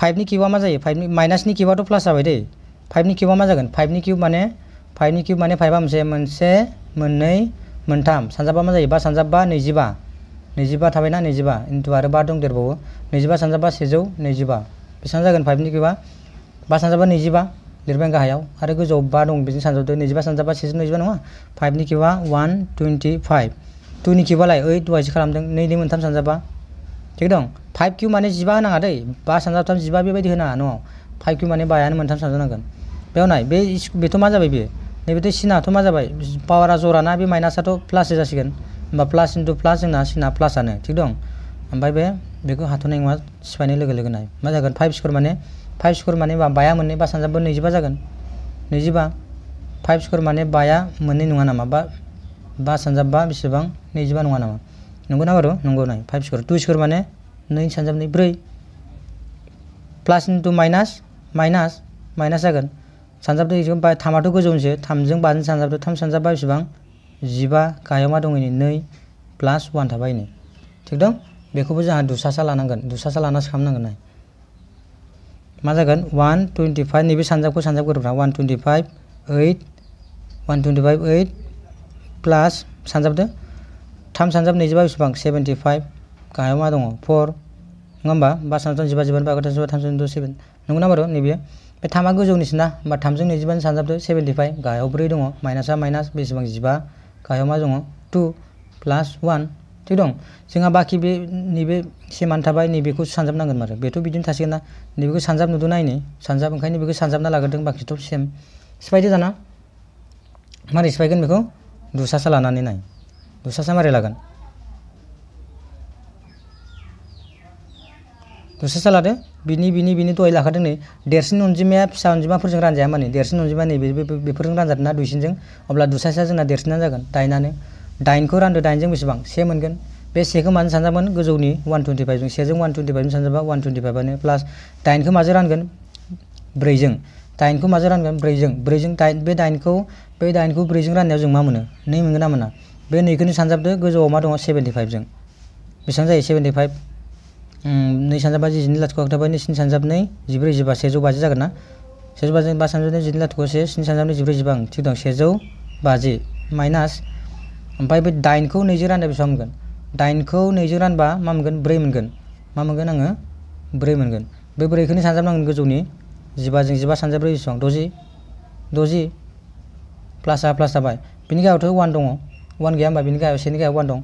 फाइभनि किउबा मा जायो फाइभनि माइनासनि किउबाथ' प्लास जाबाय फाइव की किउबा मा जागोन फाइभनि किउब माने फाइभनि किउब माने फाइभआ मोनसे मोनसे मुन मोनथाम मा जायो बा सानजाबा नैजिबा नैजिबा ना नैजिबा इन्टु आरो बा दंदेरबावो नैजिबा सानजाबा सेजौ नैजिबा बेसेबां जागोन फाइभनि किउबा बा सानजाबा नैजिबा लिरबाय गाहायाव आरो गोजौ बा दं बेजों सानजाबदो नैजिबा सानजाबा सेजौ नैजिबा नङा फाइभनि किउबा वान टुवेन्टि फाइभ टुनि किउबालाय ओइट दहायसो खालामदों नैनि मोनथाम सानजाबा थिग दं फाइभ किउ माने जिबा होनाङा दै बा सानजाबथाम जिबा बेबायदि होनाङा न'आव फाइभ किउ माने बायानो मोनथाम सानजानांगोन बेयाव नाय बे बेथ' मा जाबाय बेयो नैबेथ' सिनाथ' मा जाबाय पावारा जरा ना बे माइनासाथ' प्लाससो जासिगोन होमबा प्लास इन्टु प्लास जोंना सिना प्लासआनो थिग दं ओमफ्राय बे बेखौ हाथ'नाय नङा सिफायनाय लोगो लोगोनो मा जागोन फाइभ स्कुर माने फाइभ स्कुर माने बाया मोननै बा सानजाबो नैजिबा जागोन नैजिबा फाइभ स्कुर माने बाया मोननै नङा नामा बा बा सानजाबा बेसेबां नैजिबा नङा नामा नंगौ ना बारु नंगौ नाय फाइभ स्कुर टु स्कुर माने नै सानजाबनै ब्रै plus into minus minus minus जागोन सानजाबदो थामाथ' गोजौनिसो थामजों बाजों सानजाबदो थाम सानजाबा बेसेबां जिबा गाहायाव मा दं इनै नै प्लास वान थाबाय इनै थिग दं बेखौबो जोंहा दुसासा लानांगोन दुसासा लानासो खालामनांगोन नाय मा जागोन वान टुवेन्टि फाइभ नैबे सानजाबखौ सानजाब गोरोबना one twenty five eight one twenty five eight plus सानजाबदो थाम सानजाब नैजिबा बेसेबां सेभेन्टि फाइभ गाहायाव मा दङ फर नङा होमबा बा सानजाब जिबा जिबानि बा आगोदाव जिबा थामजों द' सेभेन नंगौ ना बारु नैबेयो बे थामा गोजौनिसो ना होमबा थामजों नैजिबानि सानजाबदो सेभेन्टि फाइभ गाहायाव ब्रै दङ माइनासा माइनास बेसेबां जिबा गाहायाव मा दङ टु प्लास वान थिग दं जोंहा बाखि बे नैबे सेमान थाबाय नैबेखौ सानजाबनांगोन आरो बेथ' बिदिनो थासिगोन ना नैबेखौ सानजाब नुदों नायनै सानजाब ओंखायनो बेखौ सानजाबना लाग्रोदों बाखिथ' सेम सिफायदो दाना मारै सिफायगोन बेखौ दुसासा लानानै नाय दुसासा मारै लागोन दसे सालादो बिनि बिनि बिनि दहाय लाखादों नै देरसिन अनजिमाया फिसा अनजिमाफोरजों रानजाया माने देरसिन अनजिमा नै बेफोरजों रानजादोंना दुइसिनजों अब्ला दुसासेया जोंना देरसिना जागोन दाइनानो दाइनखौ रानदो दाइनजों बेसेबां से मोनगोन बे सेखौ माजों सानजागोन गोजौनि वान टुवेन्टि फाइभजों सेजों वान टुवेन्टि फाइभजों सानजाबा वान टुवेन्टि फाइभआनो प्लास दाइनखौ माजों रानगोन ब्रैजों दाइनखौ माजों रानगोन ब्रैजों ब्रैजों दाइन को दाइनखौ बे दाइनखौ ब्रैजों राननायाव जों मा मोनो नै मोनगोन ना मोना बे नैखौनो सानजाबदो गोजौआव मा दङ सेभेन्टि फाइभजों बेसेबां जायो सेभेन्टि फाइभ नै सानजाबा जिनै लाथिख' आगदाबा नै स्नि सानजाबनै जिब्रै जिबा सेजौ बाजि जागोन ना सेजौ बाजि बा सानजाबनै जिनै लाथिख' से स्नि सानजाबनै जिब्रै जिबा थिग दं सेजौ बाजि माइनास ओमफ्राय बे दाइनखौ नैजौ रानबा बेसेबां मोनगोन दाइनखौ नैजौ रानबा मा मोनगोन ब्रै मोनगोन मा मोनगोन आङो ब्रै मोनगोन बे ब्रैखौनो सानजाबनांगोन गोजौनि जिबाजों जिबा सानजाब्रै बेसेबां द'जि द'जि प्लासआ प्लास जाबाय बिनि गाहायावथ' वान दङ वान गैया होमबा बिनि गाहायाव सेनि गाहायाव वान दं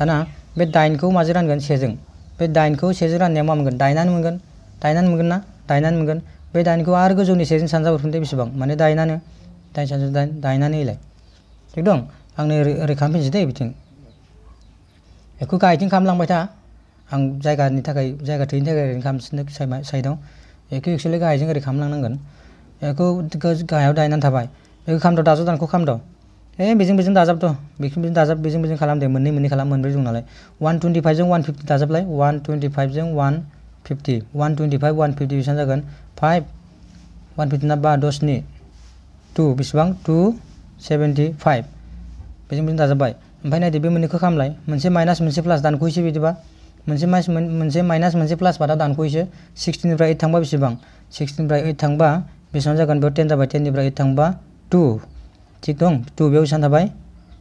दाना बे दाइनखौ माजों रानगोन सेजों बे दाइनखौ सेजौ राननायाव मा मोनगोन दाइनानो मोनगोन दाइनानो मोनगोन ना दाइनानो मोनगोन बे दाइनखौ आरो गोजौनि सेजों सानजाबहरफिनदो बेसेबां माने दाइनानो दाइन सानजा दाइन दाइनानो होलाय थिग दं आंनो ओरै खालामफिनसै दै बिथिं बेखौ गाहायथिं खालामलांबाय था आं जायगानि थाखाय जायगा थैनि थाखाय ओरैनो खालामसिनो साइडआव बेखौ एक्सुवेलि गाहायजों ओरै खालामलांनांगोन बेखौ गाहायाव दाइनानै थाबाय बेखौ खामद' दाज' दानखौ खामद' ए बेजों बेजों दाजाबथ' बेजों बेजों दाजाब बेजों बेजों खालामदो मोननै मोननै खालाम मोनब्रै दं नालाय वान टुवेन्टि फाइभजों वान फिफ्टि दाजाबलाय वान टुवेन्टि फाइभजों one fifty one twenty five one fifty बेसेबां जागोन फाइभ वान फिफ्टिना बा दसनि टु बेसेबां टु बेजों बेजों दाजाबबाय ओमफ्राय नायदो बे मोननैखौ खालामलाय मोनसे माइनास मोनसे प्लास दानख'योसो बिदिबा मोनसे मास मोनसे माइनास मोनसे प्लास बादा दानख'योसो सिक्सटिनिफ्राय ओइट थांबा बेसेबां सिक्सटिनिफ्राय ओइट थांबा बेसेबां जागोन बेयाव टेन जाबाय टेननिफ्राय ओइट थांबा टु थिग दं टु बेयाव सान थाबाय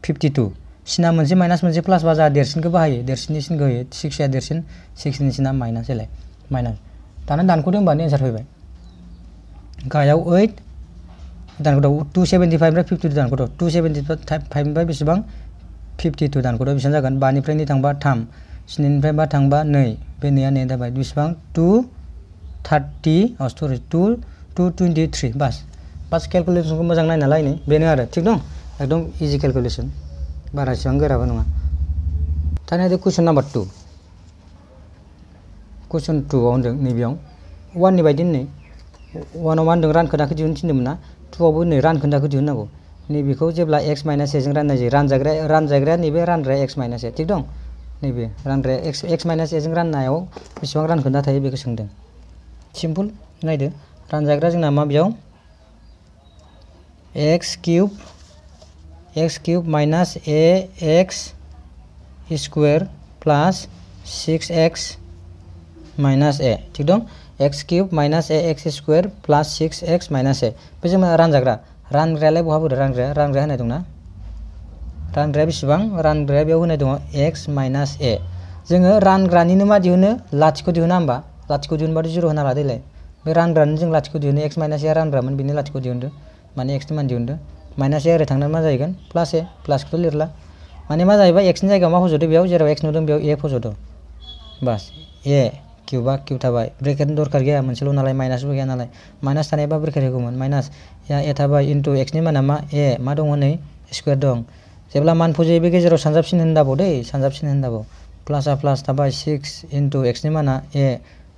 फिफ्टि टु सिना मोनसे माइनास मोनसे बा जोंहा देरसिनखौ बाहायो देरसिननि सिनखौ होयो सिक्सआ देरसिन सिक्सनि सिना माइनास जालाय माइनास दाना दं होनबानो एन्सार फैबाय गाहायाव ओइट दानख'दाव टु सेभेन्टि फाइभनिफ्राय फिफ्टि टु दानख'दाव टु सेभेन्टि फाइभनिफ्राय बेसेबां फिफ्टि टु दानख'दाव बेसेबां जागोन बानिफ्राय नै थांबा थाम स्निनिफ्राय बा थांबा नै बे नैया नै जाबाय बेसेबां two thirty sorry two two twenty three बास पास केलकुलेसनखौ को मजा लायनो बेनो आरो थिग दं एकदम इजि केलकुलेसन बारा इसेबां गोराबो नङा दानिया the question number two question टुआव होनदों नैबेयाव वाननि बायदि नै वानाव रान खोन्दाखौ दिहुन टू ना टुआवबो नै रान खोन्दाखौ दिहुननांगौ नैबेखौ एक्स माइनास सेजों राननाय जायो रान रानजाग्राया नैबे रानग्राया एक्स माइनास ए थिग दं नैबे रानग्राया एक्स एक्स माइनास एजों राननायाव बेसेबां रान थायो थे सोंदों सिम्पल नायदो रानजाग्रा जोंना मा बेयाव x cube x cube minus a x square plus six x minus a ठीक दं x cube minus a x square plus six x minus a बे जोंना रानजाग्रा रानग्रायालाय बहा बोरो रानग्राया रानग्राया होनाय दंना रानग्राया बेसेबां रानग्राया बेयाव होनाय दङ एक्स माइनास ए जोङो रानग्रानिनो मा दिहुनो लाथिख' दिहुना होमबा लाथिख' दिहुनबाथ' जिर' होना लादोलाय बे रानग्रानि जों लाथिख' दिहुनो एक्स माइनास ए रानग्रामोन बेनो लाथिख' दिहुनदों माने एक्सनि मान दिहुनदों माइनास ए ओरै थांनानै मा जाहैगोन प्लास ए प्लासखौथ' लिरला माने मा जाहैबाय एक्सनि जायगायाव मा फज'दो बेयाव जेराव एक्स नुदों बेयाव ए फज'दो बास ए किउबा किउ थाबाय ब्रेकेटनि दरखार गैया मोनसेल' नालाय माइनासबो गैया नालाय माइनास थानायबा ब्रेकेट होगौमोन माइनास ए थाबाय इन्टु एक्सनि माना मा ए मा दङ नै स्कुवेर दं जेब्ला मान फज'यो बे गेजेराव सानजाबसिन होनदाबाव दै सानजाबसिन होनदाबाव प्लासआ प्लास थाबाय सिक्स इन्टु एक्सनि माना ए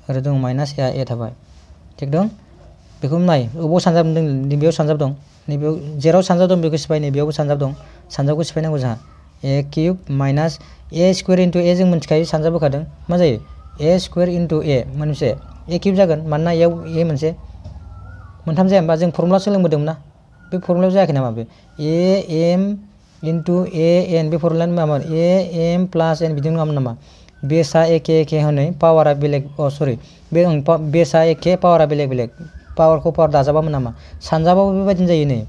ओरै दं माइनास एआ ए थाबाय थिग दं बेखौ नाय अबाव सानजाब दं नैबेयाव सानजाब दं नैबेयाव जेराव सानजाब दं बेखौ सिफाय नैबेयावबो सानजाब दं सानजाबखौ सिफायनांगौ जोंहा a cube minus a square into a जों मिन्थिखायो सानजाब मा जायो ए स्कुवेर इन्टु ए मोनसे ए किउब जागोन मानोना एयाव ए मोनसे मोनथाम जाया होमबा जों फर्मुला सोलोंबोदोंमोन ना बे फर्मुलायाव जायाखै नामा बे a m into a n बे फर्मुलायानो मामोन ए एम प्लास एन बिदि नङामोन नामा बेसआ एखे एखे होनो पावारा बेलेग अ सरि बे बेसआ एखे पावारा बेलेग बेलेग पावारखौ पावार दाजाबा मोनामा सानजाबाबो बेबायदिनो जायो नै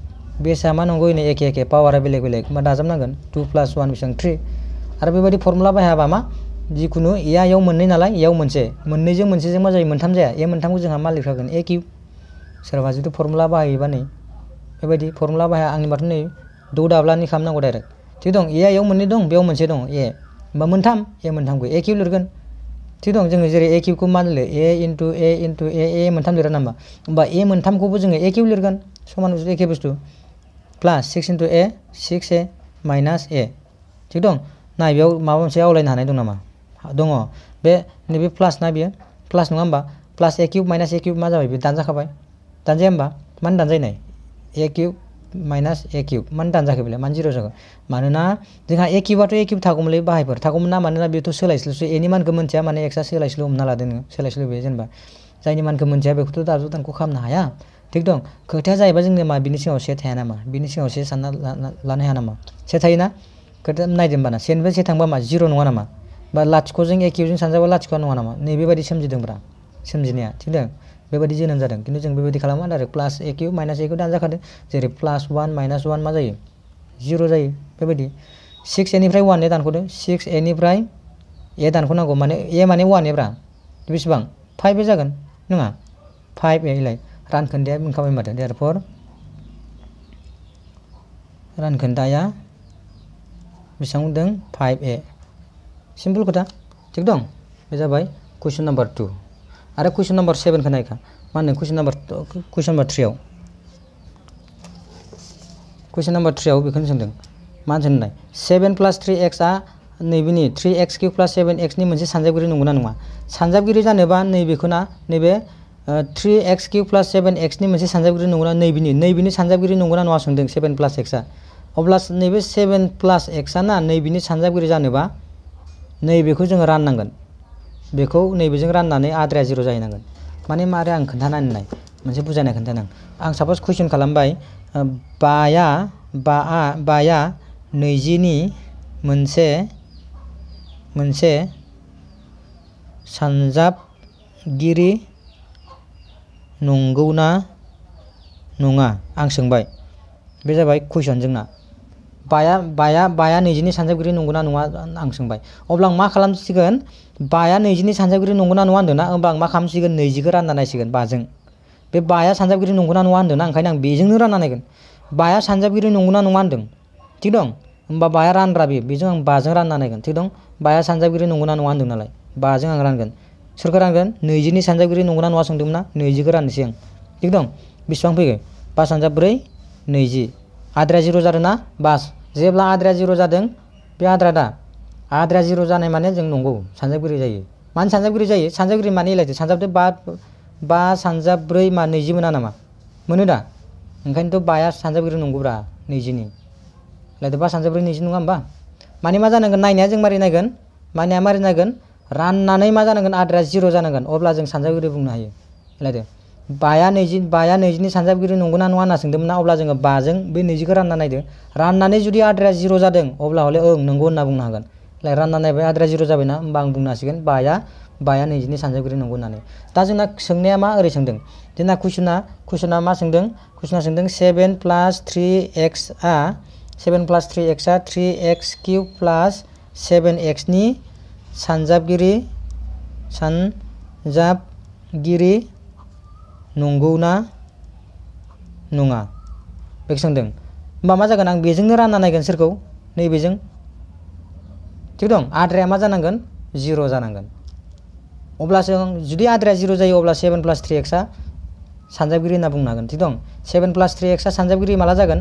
बेसआ मा नंगौ नै एखे एके पावारा बेलेग बेलेग होमबा दाजाबनांगोन टु प्लास वान बेसेबां थ्रि आरो बेबायदि फर्मुला बाहायाबा मा जिखुनु एया एयाव मोननै नालाय एयाव मोनसे मोननैजों मोनसेजों मा जायो मोनथाम जाया ए मोनथामखौ जोंहा मा लिरखागोन ए क्यू सोरबा जुदि फर्मुला बाहायोबा नै बेबायदि फर्मुला बाहाया आंनिबाथ' नै द' दाब्लानि खालामनांगौ डाइरेक्ट थिग दं एया एयाव मोननै दं बेयाव मोनसे दं ए होमबा मोनथाम ए मोनथामखौ ए किउ लिरगोन थिदों जोङो जेरै ए किउखौ मा लिरो ए इन्टु ए इन्टु ए ए मोनथाम लिरा नामा होमबा ए मोनथामखौबो जोङो ए किउ लिरगोन समान एखे बुस्तु plus six into a six a minus a थिग दं नाय बेयाव माबा मोनसे आवलायनो हानाय दं नामा दङ बे नैबे प्लास ना बेयो प्लास नङा होमबा plus a cube minus a cube मा जाबाय बे दानजाखाबाय दानजाया होमबा मानो दानजायनाय a cube minus a cube मानो दानजाखो बेलाय मानो जिर' जाखो मानोना जोंहा ए किउबाथ' ए किउब थागौमोनलै बाहायफोर थागौमोनना मानोना बेथ' सोलायस्लुसो एनि मानखौ मोनथिया माने एक्सआ सोलायस्लु हमना लादों नोङो सोलायस्लु बे जेनेबा जायनि मानखौ मोनथिया बेखौथ' दाबो दानखौ खालामनो हाया थिग दं खोथाया जाहैबाय जोंनि मा बिनि सिगाङाव से थाया नामा बिनि सिगाङाव से सानना लानो हाया नामा से थायोना खोथा नायदों होमबाना से थांबा मा जिर' नङा नामा बा लाथिख'जों ए किउबजों सानजाबा लाथिख'आ नङा नामा नैबेबायदि सोमजिदोंब्रा सोमजिनाया थिग दं बेबायदि जोनोम जादों खिन्थु जों बेबायदि खालामा डाइरेक्ट प्लास ए किउ माइनास ए किउ दानजाखादों जेरै प्लास वान माइनास वान मा जायो जिर' जायो बेबायदि सिक्स एनिफ्राय वान ए दानख'दो सिक्स एनिफ्राय ए दानख'नांगौ माने ए माने वान एब्रा बेसेबां फाइभ ए जागोन नङा फाइभ ए इलाय रानखोन्दाया मोनखाबाय माथो देर फर रानखोन्दाया बेसेबां मोनदों फाइभ ए सिम्पल खोथा थिग दं बे जाबाय कुइसन नाम्बार टु आरो कुइसन नाम्बार सेभेनखौ नायखा मा होनो कुइसन नाम्बार कुइसन नम्बर थ्रिआव कुइसन नाम्बार थ्रिआव बेखौनो सोंदों मा होननाय सेभेन प्लास थ्रि एक्सआ नैबेनि three x cube plus seven एक्सनि मोनसे सानजाबगिरि नंगौना नङा सानजाबगिरि जानोबा नैबेखौना नैबे three x cube plus seven एक्सनि मोनसे सानजाबगिरि नंगौना नैबेनि नैबेनि सानजाबगिरि नंगौना नङा सोंदों सेभेन प्लास एक्सआ अब्ला नैबे सेभेन प्लास एक्सआ ना नैबेनि सानजाबगिरि जानोबा नैबेखौ जोङो राननांगोन बेखौ नैबेजों राननानै आद्राया जिर' जाहैनांगोन माने मारै आं खोन्थानानै नाय मोनसे बुजायनाय खोन्थानां आं साप'ज कुइसन खालामबाय बाया बाआ बाया नैजिनि मोनसे मोनसे सानजाबगिरि नंगौना नङा आं सोंबाय बे जाबाय कुइसन जोंना बाया बाया बाया नैजिनि सानजाबगिरि नंगौना नङा आं सोंबाय अब्ला आं मा खालामसिगोन बाया नैजिनि सानजाबगिरि नंगौना नङा होन्दों ना होमबा आं मा खालामसिगोन नैजिखौ रानना नायसिगोन बाजों बे बाया सानजाबगिरि नंगौना नङा होन्दों ना ओंखायनो आं बेजोंनो रानना नायगोन बाया सानजाबगिरि नंगौना नङा होन्दों थिग दं होमबा बाया रानग्रा बे बेजों आं बाजों रानना नायगोन थिग दं बाया सानजाबगिरि नंगौना नङा होन्दों नालाय बाजों आं रानगोन सोरखौ रानगोन नैजिनि सानजाबगिरि नंगौना नङा सोंदोंमोन ना नैजिखौ राननोसै आं थिग दं बेसेबां फैगोन बा सानजा ब्रै नैजि आद्राया जिर' जादों ना बास जेब्ला आद्राया जिर' जादों बे आद्रा दा Adrazi roza nai mane jeng nunggu sanza buri zai man sanza buri zai sanza buri mane ilai zai sanza buri ba ba sanza buri mane zimu nana ma munu da ngan to bayar sanza buri nunggu bra nai zini lai to ba sanza buri nai zini ngan ba mane ma zana nai nai zeng mari nai gan mane ma mari nai ran na nai ma zana ngan roza nai gan obla zeng sanza buri bung nai lai to bayar nai zini bayar nai zini sanza buri nunggu nana nana seng demu na obla zeng ngan ba zeng bini zikaran nana nai to ran na nai zuri adrazi roza deng obla ole ong nunggu nana bung nai gan like रानना नायबाय आद्राया जिर' जाबायना होमबा आं बुंनो हासिगोन बाया बाया नैजिनि सानजाबगिरि नंगौ होननानै दा जोंना सोंनाया मा ओरै सोंदों जोंना कुइसना कुइसना मा सोंदों कुइसना सोंदों सेभेन प्लास थ्रि एक्सआ सेभेन प्लास थ्रि एक्सआ three x cube plus seven एक्सनि सानजाबगिरि सानजाबगिरि नंगौना नङा बेखौ सोंदों होमबा मा जागोन आं बेजोंनो रानना नायगोन सोरखौ नैबेजों थिग दं आद्राया मा जानांगोन जिर' जानांगोन अब्लासो जुदि आद्राया जिर' जायो अब्ला सेभेन प्लास थ्रि एक्सआ सानजाबगिरि होनना बुंनो हागोन थिग दं सेभेन प्लास थ्रि एक्सआ सानजाबगिरि माला जागोन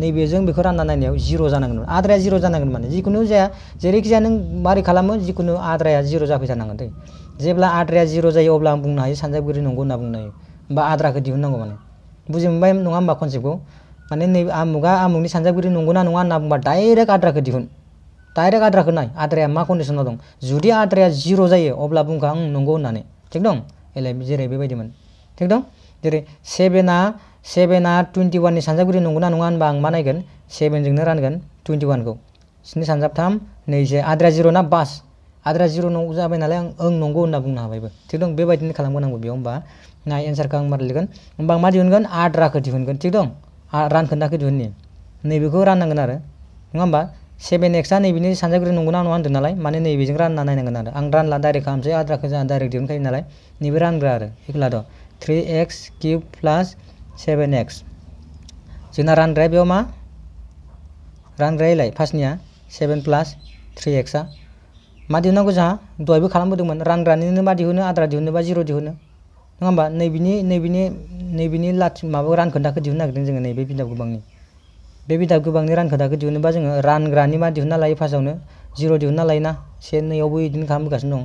नैबेजों बेखौ रानना नायनायाव जिर' जानांगोन आद्राया जिर' जानांगोन माने जिखुनु जाया जेरैखिजाया नों मारै खालामो जिखुनु आद्राया जिर' जाफैथारनांगोन दै जेब्ला आद्राया जिर' जायो अब्ला आं बुंनो हायो सानजाबगिरि नंगौ होनना बुंनो हायो होमबा आद्राखौ दिहुननांगौ माने बुजि मोनबाय नङा होमबा कनसेप्टखौ माने नै आमुगा आमुगनि सानजाबगिरि नंगौना नङा होनना बुंबा डाइरेक्ट आद्राखौ दिहुन डायरेक्ट आद्रा नाय आद्राया मा कन्डिसनाव दूँ जुदि आद्राया जिर' जो अब्ला नंगो ठीक नंगौ होननानै थिग दं एलाय जेरै बेबायदिमोन थिग दं जेरै सेभेना सेभेना टूवेंटी वन सानजागुरी नंगौना नङा होनबा आं मा नायगोन रानगन टूवेंटी वन को स्नि सानजाबथाम नैजि आद्रा जिर' ना बास आद्रा जिर' नंगौ जब आं ओं नंगौ दं बेबायदिनो खालामगोन आंबो ना एन्सारखौ आं मारै लिरगोन होमबा मा दिहुनगोन आद्रा दिहुनगोन ठीक दं रानखोन्दाखौ दिहुननि नैबेखौ राननांगोन आरो नङा 7 x ini bini sanjai kuri nunggu anu andu dunalai mani nai bini gran nanai nanggan nara ang gran lan dari kamsai adra kaza ang dari diun kai nalai ni biran gara ikla do 3 x cube plus 7 x jina ran gre bioma ran gre lai pas nia 7 plus 3 x a madi nang kuza dua ibu kalam budu man ran gran ini madi hunu adra diun ni baji ro di hunu nungamba nai bini nai bini nai bini lat mabu ran kenda ke diun nak dengeng nai bini dabu bang बे बिदाब गोबांनि रानखादाखौ दिहुनोबा जोङो रानग्रानि मा दिहुनना लायो फार्स्टआवनो जिर' दिहुनना लायोना से नैयावबो बिदिनो खालामबोगासिनो दं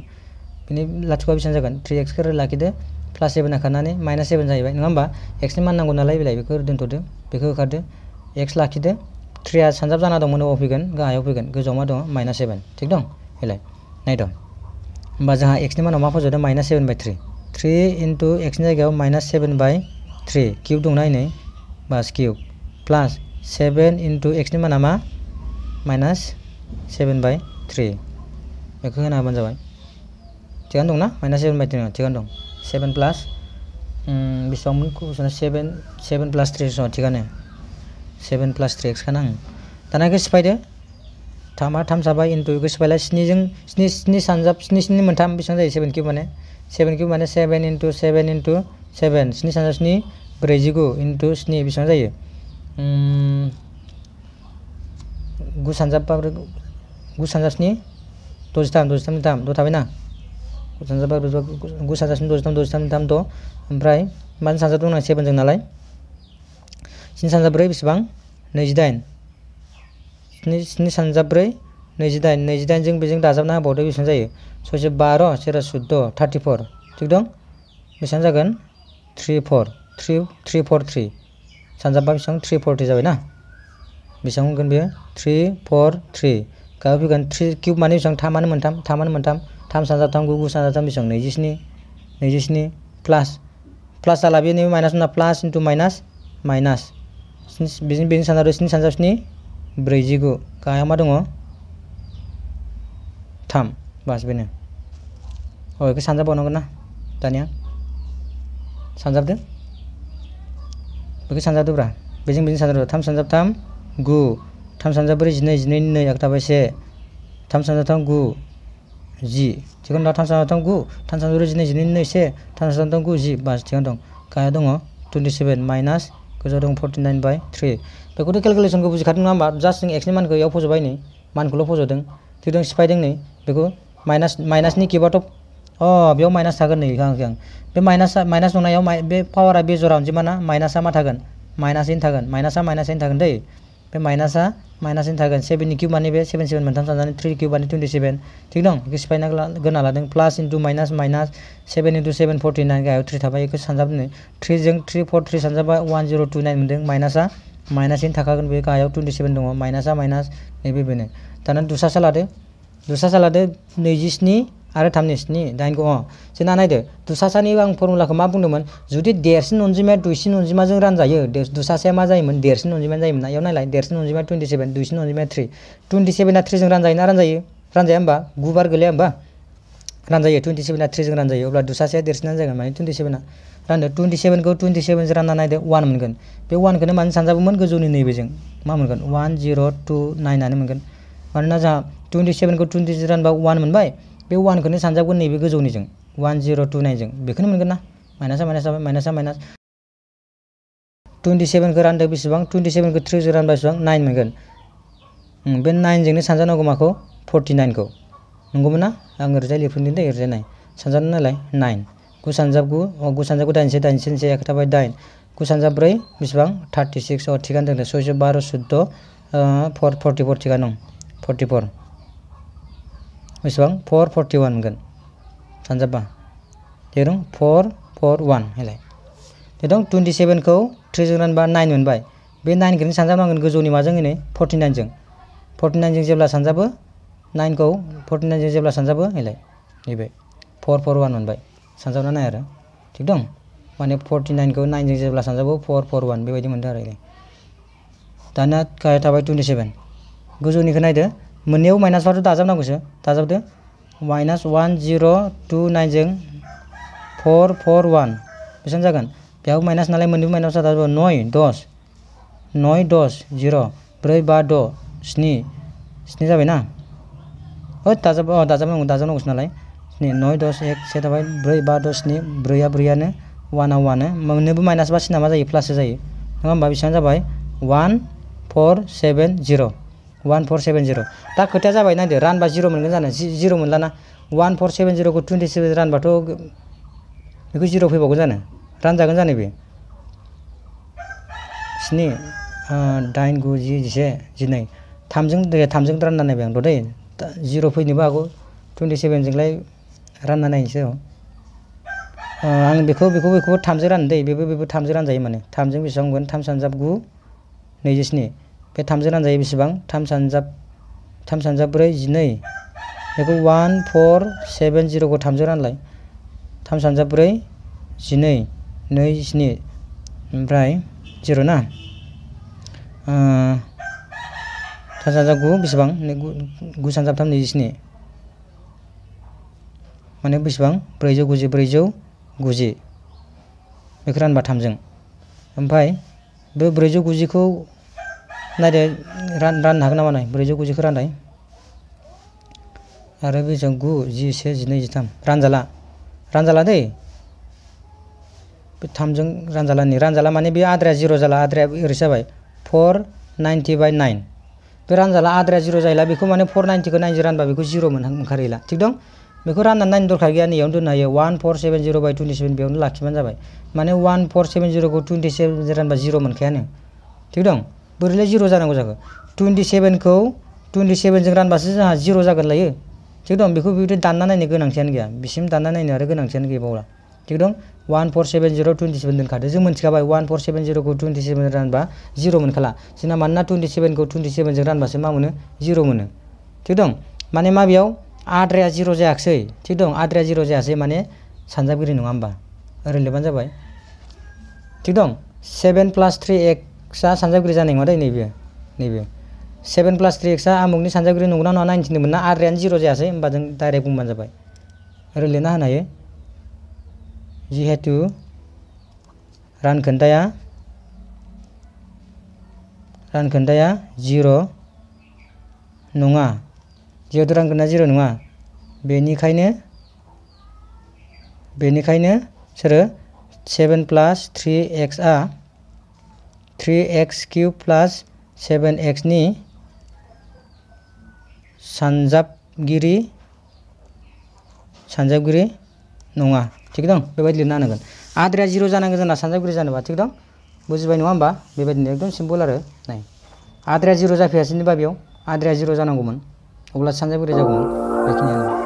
बिनि लाथिख'आ बेसेबां जागोन थ्रि एक्सखौ लाखिदो प्लास सेभेन होखानानै माइनास सेभेन जाहैबाय नङा होमबा एक्सनि मान नांगौ नालाय बेलाय बेखौ दोन्थ'दो बेखौ होखारदो एक्स लाखिदो थ्रिया सानजाब जाना दंमोन अबाव फैगोन गाहायाव फैगोन गोजौआव मा दङ माइनास सेभेन थिग दं बेलाय नाय दं होमबा जोंहा एक्सनि मानाव मा फैजादों minus seven by three three into एक्सनि जायगायाव minus seven by three cube दंना नै बास किउब प्लास सेभेन इन्टु एक्सनि माना मा माइनास सेभेन बाय थ्रि बेखौ होना होबानो जाबाय थिगानो दंना माइनास सेभेन बाय थ्रि थिगानो दं सेभेन प्लास बेसेबांमोन कुइसना सेभेन सेभेन प्लास थ्रि थिगानो सेभेन प्लास थ्रि एक्सखाना आं दाना गोसोफायदो थामा थाम जाबाय इन्टु गोसोफायला स्निजों स्नि स्नि सानजाब स्नि स्नि मोनथाम बेसेबां जायो सेभेन किउब माने सेभेन किउब माने seven into seven into seven स्नि सानजाब स्नि ब्रैजिगु इन्टु स्नि बेसेबां जायो हम्म, गु सानजाब बाब्रै गु सानजाबस्नि दजिथाम दजिथाम दाम द' थाबायना गु सानजाब बाब्रै गु सानजाबस्नि दजिथाम दजिथाम दाम ओमफ्राय मानो सानजाब दंना सेभेनजों नालाय स्नि सानजाब्रै बेसेबां नैजिदाइन स्नि स्नि सानजाब्रै नैजिदाइन नैजिदाइनजों बेजों दाजाबना होबावदो बेसेबां जायो बार' सेरा सुद्द' थिग दं बेसेबां जागोन three four three three four three सानजाबा बेसेबां थ्रि फर्टि जाबाय ना बेसेबां मोनगोन बेयो थ्रि फर थ्रि गाहायाव फैगोन थ्रि किउब माने बेसेबां थामानो मोनथाम थामानो मोनथाम थाम सानजाबथाम गु गु सानजाबथाम बेसेबां नैजिस्नि नैजिस्नि प्लास प्लास जाला बे नैबे माइनास होना प्लास इन्टु माइनास माइनास बेजों सानजा सानजाब स्नि स्नि ब्रैजिगु गाहायाव मा दङ थाम बास बेनो अ बेखौ सानजाबावनांगोन ना दानिया सानजाबदो बेखौ सानजादोब्रा ब े ज n ं ब े ज ो n सानजादो थाम सानजाब थाम गु थाम स ा न ज ा n ब्रै जिनै n ि न ै न ि नै आग थाबाय से थाम स ा न ज n ब थाम गु जि थिखोन दं थाम सानजाब थाम गु थाम सानजाब ब्रै जिनै ज n न ै न ि नै से थाम सानजाब थाम गु जि बास थ ि n ो न n ं गाहाया दङ ट ु व े न n ट ि सेभेन म n इ न ा स गोजौ दं फर्टि नाइन बाय थ्रि बेखौथ' क े ल क n ल े स न ख ौ ब ु ज ि ख ा द ो n नङा होमबा जास्ट जों एक्सनि मानखौ इयाव फज'बाय नै म ा न n ौ ल फज'दों थिग दं स ि n ा य n ों नै बेखौ माइनास माइनासनि केबाथ' अ बेयाव माइनास थागोन नै बेखौ आं बे माइनासा माइनास दंनायाव बे पावारा बे जरा अनजिमा ना माइनासा मा थागोन माइनासैनो थागोन माइनासा माइनासैनो थागोन दै बे माइनासा माइनासैनो थागोन सेभेननि किउब माने बे सेभेन सेभेन मोनथाम साननानै थ्रि किउब माने टुवेन्टि सेभेन थिग दं बेखौ सिफायना गोना लादों plus into minus minus seven into seven forty nine गाहायाव थ्रि थाबाय बेखौ सानजाबनो थ्रिजों three four three सानजाबा one zero' to nine मोनदों माइनासा माइनासैनो थाखागोन बे गाहायाव टुवेन्टि सेभेन दङ माइनासा माइनास नैबे बेनो दाना दुसासा लादो दुसासा लादो नैजिस्नि आरो थामनि स्नि दाइनखौ अ जोंना नायदो दुसासानि आं फर्मुलाखौ मा बुंदोंमोन जुदि देरसिन अनजिमाया दुइसिन अनजिमाजों रानजायो दुसासाया मा जायोमोन देरसिन अनजिमायानो जायोमोन ना इयाव नायलाय देरसिन अनजिमाया टुइन्टि सेभेन दुइसिन अनजिमाया थ्रि टुइन्टि सेभेना थ्रिजों रानजायो ना रानजायो रानजाया होमबा गुबार गोलैया होमबा रानजायो टुइन्टि सेभेना थ्रिजों रानजायो अब्ला दुसासेया देरसिनानो जागोन माने टुइन्टि सेभेना रानदो टुइन्टि सेभेनखौ टुइन्टि सेभेनजों रानना नायदो वान मोनगोन बे वानखौनो मानो सानजाबोमोन गोजौनि नैबेजों मा मोनगोन वान जिर' टु नाइनानो मोनगोन मानोना जोंहा टुइन्टि सेभेनखौ टुइन्टिजों रानबा वान मोनबाय बे वानखौनो सानजाबगोन नैबे गोजौनिजों वान जिर' टु नाइनजों बेखौनो मोनगोन ना माइनासा माइनास जाबाय माइनासा माइनास टुवेन्टि सेभेनखौ रानदों बेसेबां टुवेन्टि सेभेनखौ थ्रिजों रानबा बेसेबां नाइन मोनगोन बे नाइनजोंनो सानजानांगौ माखौ फर्टि नाइनखौ नंगौमोन ना आं ओरैजाय लिरफिनदों दे ओरैजाय नाइन सानजानो नालाय नाइन गु सानजाब गु गु सानजाब गु दाइनसे दाइनसेनिसे एक थाबाय दाइन गु सानजाब ब्रै बेसेबां थार्टि सिक्स अ थिगानो दोनदों सयस' बार' सुद्द' फर फर्टि फर थिगानो दं फर्टि फर बेसेबां फर फर्टि वान मोनगोन सानजाबा दिरुं फर फर वान होलाय दिरुं टुवेन्टि सेभेनखौ थ्रिजों रानबा नाइन मोनबाय बे नाइनखौनो सानजाबनांगोन गोजौनि माजों होनो फर्टि नाइनजों फर्टि नाइनजों जेब्ला सानजाबो नाइनखौ फर्टि नाइनजों जेब्ला सानजाबो होलाय नैबे फर फर वान मोनबाय सानजाबना नाय आरो थिग दं माने फर्टि नाइनखौ नाइनजों जेब्ला सानजाबो फर फर वान बेबायदि मोनदों आरो दाना गाहाय थाबाय टुवेन्टि सेभेन गोजौनिखौ नायदो मोननैयाव माइनास बाथ' दाजाबनांगौसो दाजाबदो माइनास वान जिर' टु नाइनजों फर फर वान बेसेबां जागोन बेयाव माइनास ना मोननैबो माइनास दाजाबो नय दस नय दस जिर' ब्रे बा द' स्नि स्नि जाबायना ना दाजाब अ दाजाबनांगौ दाजाबनांगौसो नालाय नय दस एक से थाबाय ब्रै बा द' स्नि ब्रैया ब्रैयानो वाना वन मोननैबो माइनास बा स्निना मा जायो प्लाससो जायो नङा होमबा बेसेबां जाबाय वान four seven one four seven जिर' दा खोथाया जाबाय नायदो रानबा जिर' मोनगोन जानो जिर' मोनलाना वान फर सेभेन जिर'खौ टुवेन्टि सेभेन रानबाथ' बेखौ जिर' फैबावगोन जानो रानजागोन जानो बे स्नि दाइन गु जि जिसे जिनै थामजों थामजों रानना नायबाय आंथ' दै जिर' फैनोबो हागौ टुवेन्टि सेभेनजोंलाय रानना नायनोसै औ आं बेखौ बेखौ बेखौबो थामजों रान दै बेबो बेबो थामजों रानजायो माने थामजों बेसेबां मोनगोन थाम सानजाब गु नैजिस्नि बे थामजों दानजायो बेसेबां थाम सानजाब थाम सानजाब ब्रै जिनै बेखौ वान फर सेभेन जिर'खौ थामजों रानलाय थाम सानजाब ब्रै जिनै नै स्नि ओमफ्राय जिर' ना थाम सानजाब गु बेसेबां गु सानजाब थाम नैजिस्नि माने बेसेबां ब्रैजौ गुजि ब्रैजौ गुजि बेखौ रानबा थामजों ओमफ्राय बे ब्रैजौ गुजिखौ नायदो राननो हागोन नामा नै ब्रैजौ गुजिखौ राननाय आरो बेजों गु जिसे जिनै जिथाम रानजाला रानजाला दै बे थामजों रानजालानि रानजाला माने बे आद्राया जिर' जाला आद्राया ओरै जाबाय फर नाइन्टि बाय नाइन बे रानजाला आद्राया जिर' जायोला बेखौ माने फर नाइन्टिखौ नाइनजि रानबा बेखौ जिर' मोनहां ओंखारहैला थिग दं बेखौ राननानै नायनो दरखार गैया नैयावनो दोननो हायो one four seven zero' by twenty seven बेयावनो लाखिबानो जाबाय माने वान फर सेभेन जिर'खौ टुवेन्टि सेभेन रानबा जिर' मोनखायानो थिग दं बोरैलाय जिर' जानांगौ जाखो टुवेन्टि सेभेनखौ टुवेन्टि सेभेनजों रानबासो जोंहा जिर' जागोन लायो थिग दं बेखौ बेबायदि दानना नायनो गोनांथियानो गैया बिसिम दानना नायनो आरो गोनांथियानो गैबावला थिग दं one four seven zero' twenty seven दोनखादो जों मोनथिखाबाय वान फर सेभेन जिर'खौ टुवेन्टि सेभेन रानबा जिर' मोनखाला जोंना मानोना टुवेन्टि सेभेनखौ टुवेन्टि सेभेनजों रानबासो मा मोनो जिर' मोनो थिग दं माने मा बेयाव आद्राया जिर' जायाखिसै थिग दं आद्राया जिर' जायासै माने सानजाबगिरि नङा होमबा ओरै लिरबानो जाबाय थिग दं सेभेन प्लास थ्रि एक xa sanjau kiri jani ngoda ini bi seven plus three xa amung ni sanjau kiri nungguna nona inci nungguna ar yang zero jasa ini badan tarik kumban sampai ada lena hana ye ya. ji jihetu ran kenta ya ran kenta ya jiro nunga jihetu run genta jiro nunga beni kaine beni kaine sere seven plus three a three x cube plus seven एक्सनि सानजाबगिरि सानजाबगिरि नङा थिग दं बेबायदि लिरना होनांगोन आद्राया जिर' जानांगोन जोंना सानजाबगिरि जानोबा थिग दं बुजिबाय नङा होमबा बेबायदिनो एकदम सिम्पल आरो नाय आद्राया जिर' जाफैयासैनोबा बेयाव आद्राया जिर' जानांगौमोन अब्ला सानजाबगिरि जागौमोन बेखिनियानो